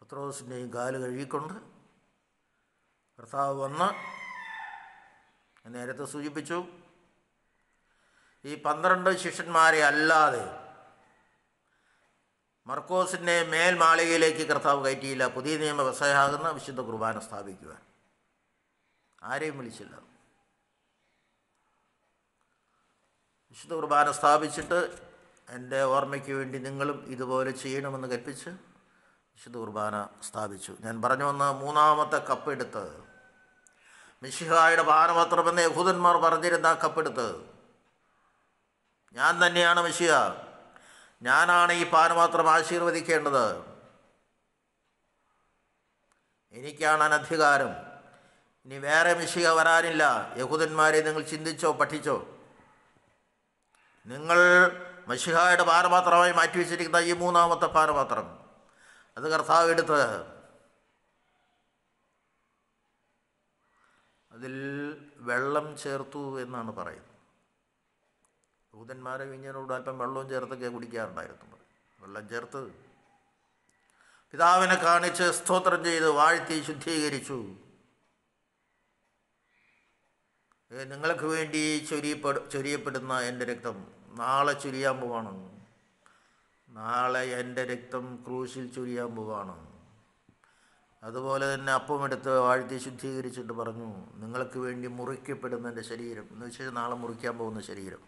പത്രോസിൻ്റെയും കാല് കഴുകിക്കൊണ്ട് കർത്താവ് വന്ന് നേരത്തെ സൂചിപ്പിച്ചു ഈ പന്ത്രണ്ട് ശിഷ്യന്മാരെ അല്ലാതെ മർക്കോസിൻ്റെ മേൽമാളികയിലേക്ക് കർത്താവ് കയറ്റിയില്ല പുതിയ നിയമ വ്യവസായമാകുന്ന വിശുദ്ധ കുർബാന സ്ഥാപിക്കുവാൻ ആരെയും വിളിച്ചില്ല വിശുദ്ധ കുർബാന സ്ഥാപിച്ചിട്ട് എൻ്റെ ഓർമ്മയ്ക്ക് വേണ്ടി നിങ്ങളും ഇതുപോലെ ചെയ്യണമെന്ന് കൽപ്പിച്ച് വിശുദ്ധ കുർബാന സ്ഥാപിച്ചു ഞാൻ പറഞ്ഞു വന്ന മൂന്നാമത്തെ കപ്പ് മിശിഹായുടെ പാനപത്രമെന്ന് യഹൂദന്മാർ പറഞ്ഞിരുന്ന കപ്പെടുത്ത് ഞാൻ തന്നെയാണ് മിശിഹ ഞാനാണ് ഈ പാനപാത്രം ആശീർവദിക്കേണ്ടത് എനിക്കാണ് അനധികാരം ഇനി വേറെ മിശിക വരാനില്ല യഹൂദന്മാരെ നിങ്ങൾ ചിന്തിച്ചോ പഠിച്ചോ നിങ്ങൾ മഷിഹായുടെ പാനപാത്രമായി മാറ്റിവെച്ചിരിക്കുന്ന ഈ മൂന്നാമത്തെ പാനപാത്രം അത് കർത്താവ് എടുത്ത് അതിൽ വെള്ളം ചേർത്തു എന്നാണ് പറയുന്നത് ദൂതന്മാരെ വിഞ്ഞനോട് അല്പം വെള്ളവും ചേർത്തൊക്കെ കുടിക്കാറുണ്ടായിരുന്നു വെള്ളം ചേർത്ത് പിതാവിനെ കാണിച്ച് സ്തോത്രം ചെയ്ത് വാഴ്ത്തി ശുദ്ധീകരിച്ചു നിങ്ങൾക്ക് വേണ്ടി ചൊരിയപ്പെട ചൊരിയപ്പെടുന്ന എൻ്റെ രക്തം നാളെ ചൊരിയാൻ പോവാണ് നാളെ എൻ്റെ രക്തം ക്രൂശിൽ ചൊരിയാൻ പോവാണ് അതുപോലെ തന്നെ അപ്പമെടുത്ത് വാഴ്ത്തി ശുദ്ധീകരിച്ചിട്ട് പറഞ്ഞു നിങ്ങൾക്ക് വേണ്ടി മുറിക്കപ്പെടുന്ന എൻ്റെ ശരീരം എന്ന് വെച്ചാൽ നാളെ മുറിക്കാൻ പോകുന്ന ശരീരം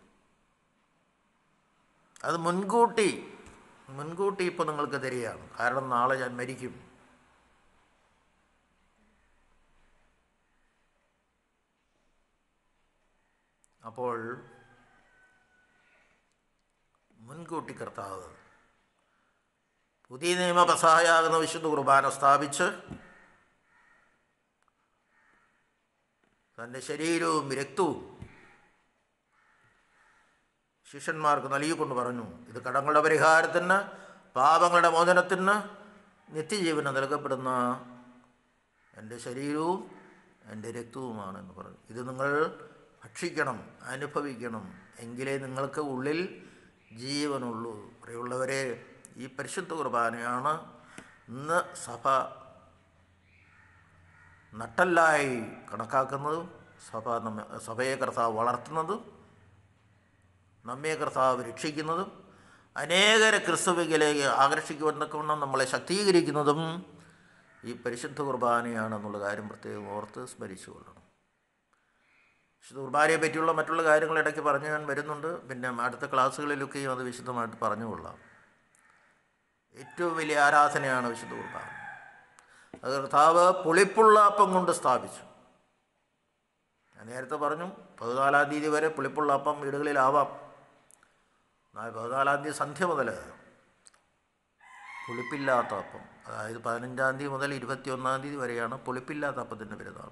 അത് മുൻകൂട്ടി മുൻകൂട്ടി ഇപ്പോൾ നിങ്ങൾക്ക് തരികയാണ് കാരണം നാളെ ഞാൻ മരിക്കും അപ്പോൾ മുൻകൂട്ടി കർത്താവ് പുതിയ നിയമ പസായാകുന്ന വിശുദ്ധ കുർബാന സ്ഥാപിച്ച് തൻ്റെ ശരീരവും രക്തവും ശിഷ്യന്മാർക്ക് നൽകിക്കൊണ്ട് പറഞ്ഞു ഇത് കടങ്ങളുടെ പരിഹാരത്തിന് പാപങ്ങളുടെ മോചനത്തിന് നിത്യജീവന് നൽകപ്പെടുന്ന എൻ്റെ ശരീരവും എൻ്റെ രക്തവുമാണ് എന്ന് പറഞ്ഞു ഇത് നിങ്ങൾ ഭക്ഷിക്കണം അനുഭവിക്കണം എങ്കിലേ നിങ്ങൾക്ക് ഉള്ളിൽ ജീവനുള്ളൂ പ്രിയമുള്ളവരെ ഈ പരിശുദ്ധ കുർബാനയാണ് ഇന്ന് സഭ നട്ടല്ലായി കണക്കാക്കുന്നതും സഭ നമ്മെ സഭയെ കർത്താവ് വളർത്തുന്നതും നമ്മയെ കർത്താവ് രക്ഷിക്കുന്നതും അനേകരെ ക്രിസ്തുവിലേക്ക് ആകർഷിക്കുവാനൊക്കെ നമ്മളെ ശക്തീകരിക്കുന്നതും ഈ പരിശുദ്ധ കുർബാനയാണെന്നുള്ള കാര്യം പ്രത്യേകം ഓർത്ത് സ്മരിച്ചു കൊള്ളണം വിശുദ്ധ കുർബാനയെ പറ്റിയുള്ള മറ്റുള്ള കാര്യങ്ങൾ ഇടയ്ക്ക് പറഞ്ഞു ഞാൻ വരുന്നുണ്ട് പിന്നെ അടുത്ത ക്ലാസ്സുകളിലൊക്കെയും അത് വിശദമായിട്ട് പറഞ്ഞു കൊള്ളാം ഏറ്റവും വലിയ ആരാധനയാണ് വിശുദ്ധ കുർബാന അത് കർത്താവ് പുളിപ്പുള്ള അപ്പം കൊണ്ട് സ്ഥാപിച്ചു ഞാൻ നേരത്തെ പറഞ്ഞു പതിനാലാം തീയതി വരെ പുളിപ്പുള്ള അപ്പം വീടുകളിലാവാം എന്നാൽ പതിനാലാം തീയതി സന്ധ്യ മുതൽ പുളിപ്പില്ലാത്ത അപ്പം അതായത് പതിനഞ്ചാം തീയതി മുതൽ ഇരുപത്തിയൊന്നാം തീയതി വരെയാണ് പുളിപ്പില്ലാത്ത അപ്പത്തിൻ്റെ പെരുന്നാൾ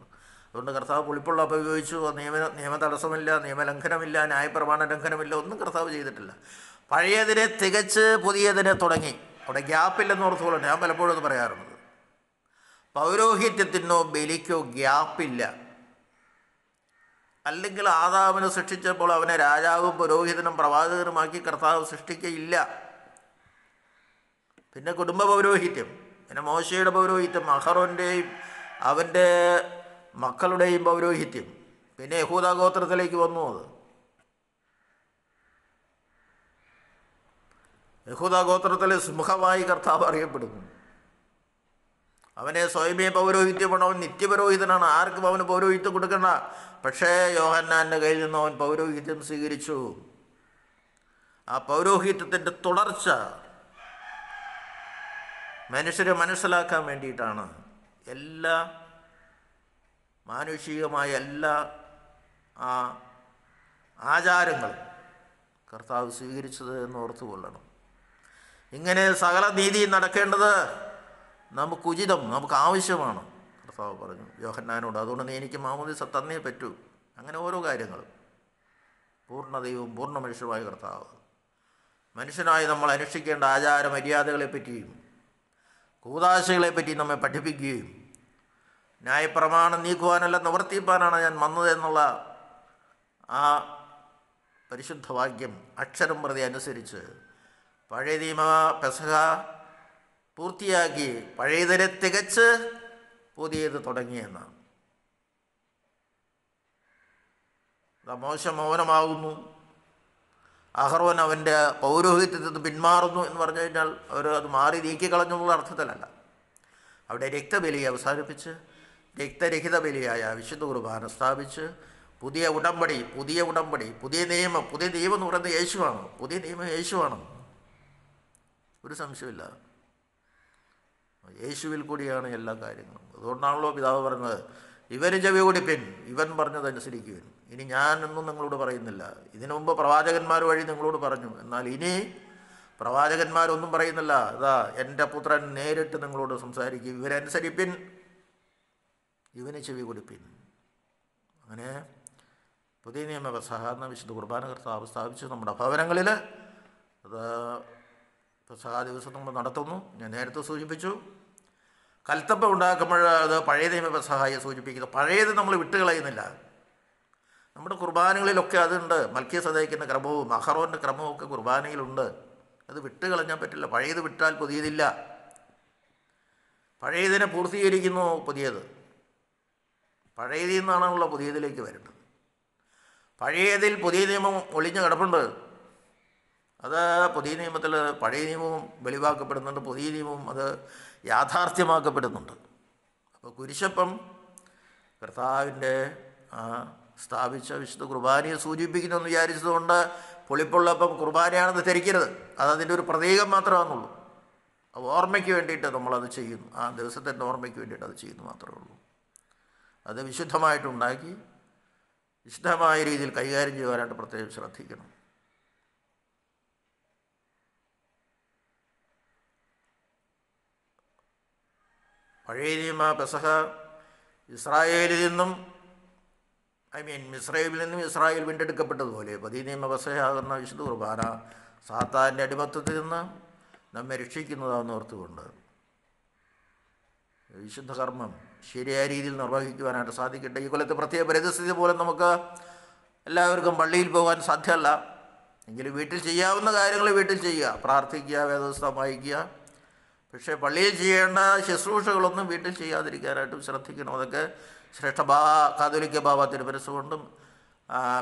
അതുകൊണ്ട് കർത്താവ് പുളിപ്പുള്ള അപ്പം ഉപയോഗിച്ചു നിയമ നിയമ തടസ്സമില്ല നിയമലംഘനമില്ല ന്യായപ്രമാണ ലംഘനമില്ല ഒന്നും കർത്താവ് ചെയ്തിട്ടില്ല പഴയതിനെ തികച്ച് പുതിയതിനെ തുടങ്ങി അവിടെ ഗ്യാപ്പില്ലെന്ന് ഓർത്തുകൊള്ളു ഞാൻ പലപ്പോഴും അത് പറയാറുണ്ട് പൗരോഹിത്യത്തിനോ ബലിക്കോ ഗ്യാപ്പില്ല അല്ലെങ്കിൽ ആദാവിനെ സൃഷ്ടിച്ചപ്പോൾ അവനെ രാജാവും പുരോഹിതനും പ്രവാചകനുമാക്കി കർത്താവ് സൃഷ്ടിക്കയില്ല പിന്നെ കുടുംബ പൗരോഹിത്യം പിന്നെ മോശയുടെ പൗരോഹിത്യം അഹറോൻ്റെയും അവൻ്റെ മക്കളുടെയും പൗരോഹിത്യം പിന്നെ യഹൂദ ഗോത്രത്തിലേക്ക് വന്നു അത് യഹൂദ ഗോത്രത്തിലെ സിംഹമായി കർത്താവ് അറിയപ്പെടുന്നു അവനെ സ്വയമേ അവൻ നിത്യപരോഹിതനാണ് ആർക്കും അവന് പൗരോഹിത്യം കൊടുക്കണ്ട പക്ഷേ യോഹന്നാൻ്റെ കയ്യിൽ നിന്ന് അവൻ പൗരോഹിത്യം സ്വീകരിച്ചു ആ പൗരോഹിത്യത്തിൻ്റെ തുടർച്ച മനുഷ്യരെ മനസ്സിലാക്കാൻ വേണ്ടിയിട്ടാണ് എല്ലാ മാനുഷികമായ എല്ലാ ആ ആചാരങ്ങളും കർത്താവ് സ്വീകരിച്ചത് എന്ന് ഓർത്തുകൊള്ളണം കൊള്ളണം ഇങ്ങനെ സകല നീതി നടക്കേണ്ടത് നമുക്ക് ഉചിതം നമുക്ക് ആവശ്യമാണ് കർത്താവ് പറഞ്ഞു യോഹന്നാനോട് അതുകൊണ്ട് നീ എനിക്ക് മാമോദിസ തന്നേ പറ്റൂ അങ്ങനെ ഓരോ കാര്യങ്ങളും പൂർണ്ണ ദൈവം പൂർണ്ണ മനുഷ്യമായ കർത്താവ് മനുഷ്യനായി നമ്മൾ അനുഷ്ഠിക്കേണ്ട ആചാര മര്യാദകളെപ്പറ്റിയും കൂതാശകളെപ്പറ്റിയും നമ്മെ പഠിപ്പിക്കുകയും ന്യായപ്രമാണം നീക്കുവാനല്ല നിവർത്തിപ്പാനാണ് ഞാൻ വന്നത് എന്നുള്ള ആ പരിശുദ്ധവാക്യം അക്ഷരം പ്രതി അനുസരിച്ച് പഴയ നിയമ പെസഹ പൂർത്തിയാക്കി പഴയതിനെ തികച്ച് പുതിയത് തുടങ്ങിയെന്നാണ് മോശ മൗനമാകുന്നു അഹർവൻ അവൻ്റെ പൗരോഹിത്യത്തിൽ നിന്ന് പിന്മാറുന്നു എന്ന് പറഞ്ഞു കഴിഞ്ഞാൽ അവർ അത് മാറി നീക്കിക്കളഞ്ഞു എന്നുള്ള അർത്ഥത്തിലല്ല അവിടെ രക്തബലി അവസാനിപ്പിച്ച് രക്തരഹിത ബലിയായ വിശുദ്ധ കുർബാന സ്ഥാപിച്ച് പുതിയ ഉടമ്പടി പുതിയ ഉടമ്പടി പുതിയ നിയമം പുതിയ നിയമം എന്ന് പറയുന്നത് യേശുവാണ് പുതിയ നിയമം യേശുവാണ് ഒരു സംശയമില്ല യേശുവിൽ കൂടിയാണ് എല്ലാ കാര്യങ്ങളും അതുകൊണ്ടാണല്ലോ പിതാവ് പറഞ്ഞത് ഇവന് ചെവി കൊടുപ്പിൻ ഇവൻ പറഞ്ഞതനുസരിക്കുവിൻ ഇനി ഞാനൊന്നും നിങ്ങളോട് പറയുന്നില്ല ഇതിനു മുമ്പ് പ്രവാചകന്മാർ വഴി നിങ്ങളോട് പറഞ്ഞു എന്നാൽ ഇനി പ്രവാചകന്മാരൊന്നും പറയുന്നില്ല ഇതാ എൻ്റെ പുത്രൻ നേരിട്ട് നിങ്ങളോട് സംസാരിക്കും ഇവരനുസരിപ്പിൻ ഇവന് ചെവി കൊടുപ്പിൻ അങ്ങനെ പുതിയ നിയമ സഹകരണ വിശുദ്ധ കുർബാന കർത്താവ് സ്ഥാപിച്ചു നമ്മുടെ ഭവനങ്ങളിൽ അത് പെസഹ ദിവസം നമ്മൾ നടത്തുന്നു ഞാൻ നേരത്തെ സൂചിപ്പിച്ചു കൽത്തപ്പ ഉണ്ടാക്കുമ്പോൾ അത് പഴയ നിയമ പെസഹായെ സൂചിപ്പിക്കുന്നു പഴയത് നമ്മൾ വിട്ടുകളയുന്നില്ല നമ്മുടെ കുർബാനകളിലൊക്കെ അതുണ്ട് മൽക്കിയ സദയിക്കുന്ന ക്രമവും അഹറോൻ്റെ ക്രമവും ഒക്കെ കുർബാനയിലുണ്ട് അത് വിട്ടുകളഞ്ഞാൽ പറ്റില്ല പഴയത് വിട്ടാൽ പുതിയതില്ല പഴയതിനെ പൂർത്തീകരിക്കുന്നു പുതിയത് പഴയതിൽ നിന്നാണുള്ള പുതിയതിലേക്ക് വരുന്നത് പഴയതിൽ പുതിയ നിയമം ഒളിഞ്ഞു കിടപ്പുണ്ട് അത് പുതിയ നിയമത്തിൽ പഴയ നിയമവും വെളിവാക്കപ്പെടുന്നുണ്ട് പുതിയ നിയമവും അത് യാഥാർത്ഥ്യമാക്കപ്പെടുന്നുണ്ട് അപ്പോൾ കുരിശപ്പം കർത്താവിൻ്റെ ആ സ്ഥാപിച്ച വിശുദ്ധ കുർബാനയെ സൂചിപ്പിക്കുന്നു എന്ന് വിചാരിച്ചതുകൊണ്ട് പൊളിപ്പൊള്ളപ്പം കുർബാനയാണെന്ന് ധരിക്കരുത് അത് അതിൻ്റെ ഒരു പ്രതീകം മാത്രമാണെന്നുള്ളൂ അത് ഓർമ്മയ്ക്ക് വേണ്ടിയിട്ട് നമ്മളത് ചെയ്യുന്നു ആ ദിവസത്തിൻ്റെ ഓർമ്മയ്ക്ക് വേണ്ടിയിട്ട് അത് ചെയ്യുന്നു മാത്രമേ ഉള്ളൂ അത് വിശുദ്ധമായിട്ടുണ്ടാക്കി വിശുദ്ധമായ രീതിയിൽ കൈകാര്യം ചെയ്യുവാനായിട്ട് പ്രത്യേകം ശ്രദ്ധിക്കണം പഴയ പെസഹ ഇസ്രായേലിൽ നിന്നും ഐ മീൻ ഇസ്രായേലിൽ നിന്നും ഇസ്രായേൽ വീണ്ടെടുക്കപ്പെട്ടതുപോലെ പതി നിയമ ആകുന്ന വിശുദ്ധ കുർബാന സാത്താൻ്റെ അടിമത്തത്തിൽ നിന്ന് നമ്മെ രക്ഷിക്കുന്നതാണെന്ന് ഓർത്തുകൊണ്ട് വിശുദ്ധ കർമ്മം ശരിയായ രീതിയിൽ നിർവഹിക്കുവാനായിട്ട് സാധിക്കട്ടെ ഈ കൊല്ലത്തെ പ്രത്യേക പരിതസ്ഥിതി പോലും നമുക്ക് എല്ലാവർക്കും പള്ളിയിൽ പോകാൻ സാധ്യമല്ല എങ്കിലും വീട്ടിൽ ചെയ്യാവുന്ന കാര്യങ്ങൾ വീട്ടിൽ ചെയ്യുക പ്രാർത്ഥിക്കുക വേദപുസ്തകം വായിക്കുക പക്ഷേ പള്ളിയിൽ ചെയ്യേണ്ട ശുശ്രൂഷകളൊന്നും വീട്ടിൽ ചെയ്യാതിരിക്കാനായിട്ടും ശ്രദ്ധിക്കണം അതൊക്കെ ശ്രേഷ്ഠ ബാ കാതോലിക്ക ബാബ തിരുവനന്തപുരത്തുകൊണ്ടും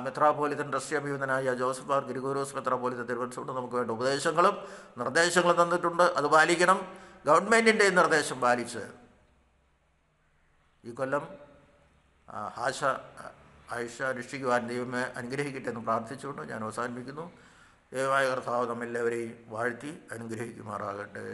മെത്രാപോലിത്തൻ ട്രസ്റ്റി അഭിമുഖനായ ജോസഫ് ആർ ഗിരിഗോരോസ് മെത്രാപോലിത്തൻ തിരുവനന്തപുരത്തുകൊണ്ടും നമുക്ക് വേണ്ട ഉപദേശങ്ങളും നിർദ്ദേശങ്ങളും തന്നിട്ടുണ്ട് അത് പാലിക്കണം ഗവൺമെൻറ്റിൻ്റെ നിർദ്ദേശം പാലിച്ച് ഈ കൊല്ലം ആശ ആയിഷ അനുഷ്ഠിക്കുവാൻ ദൈവമേ അനുഗ്രഹിക്കട്ടെ എന്ന് പ്രാർത്ഥിച്ചുകൊണ്ട് ഞാൻ അവസാനിപ്പിക്കുന്നു ദൈവമായ കർത്താവ് നമ്മെല്ലാവരെയും വാഴ്ത്തി അനുഗ്രഹിക്കുമാറാകട്ടെ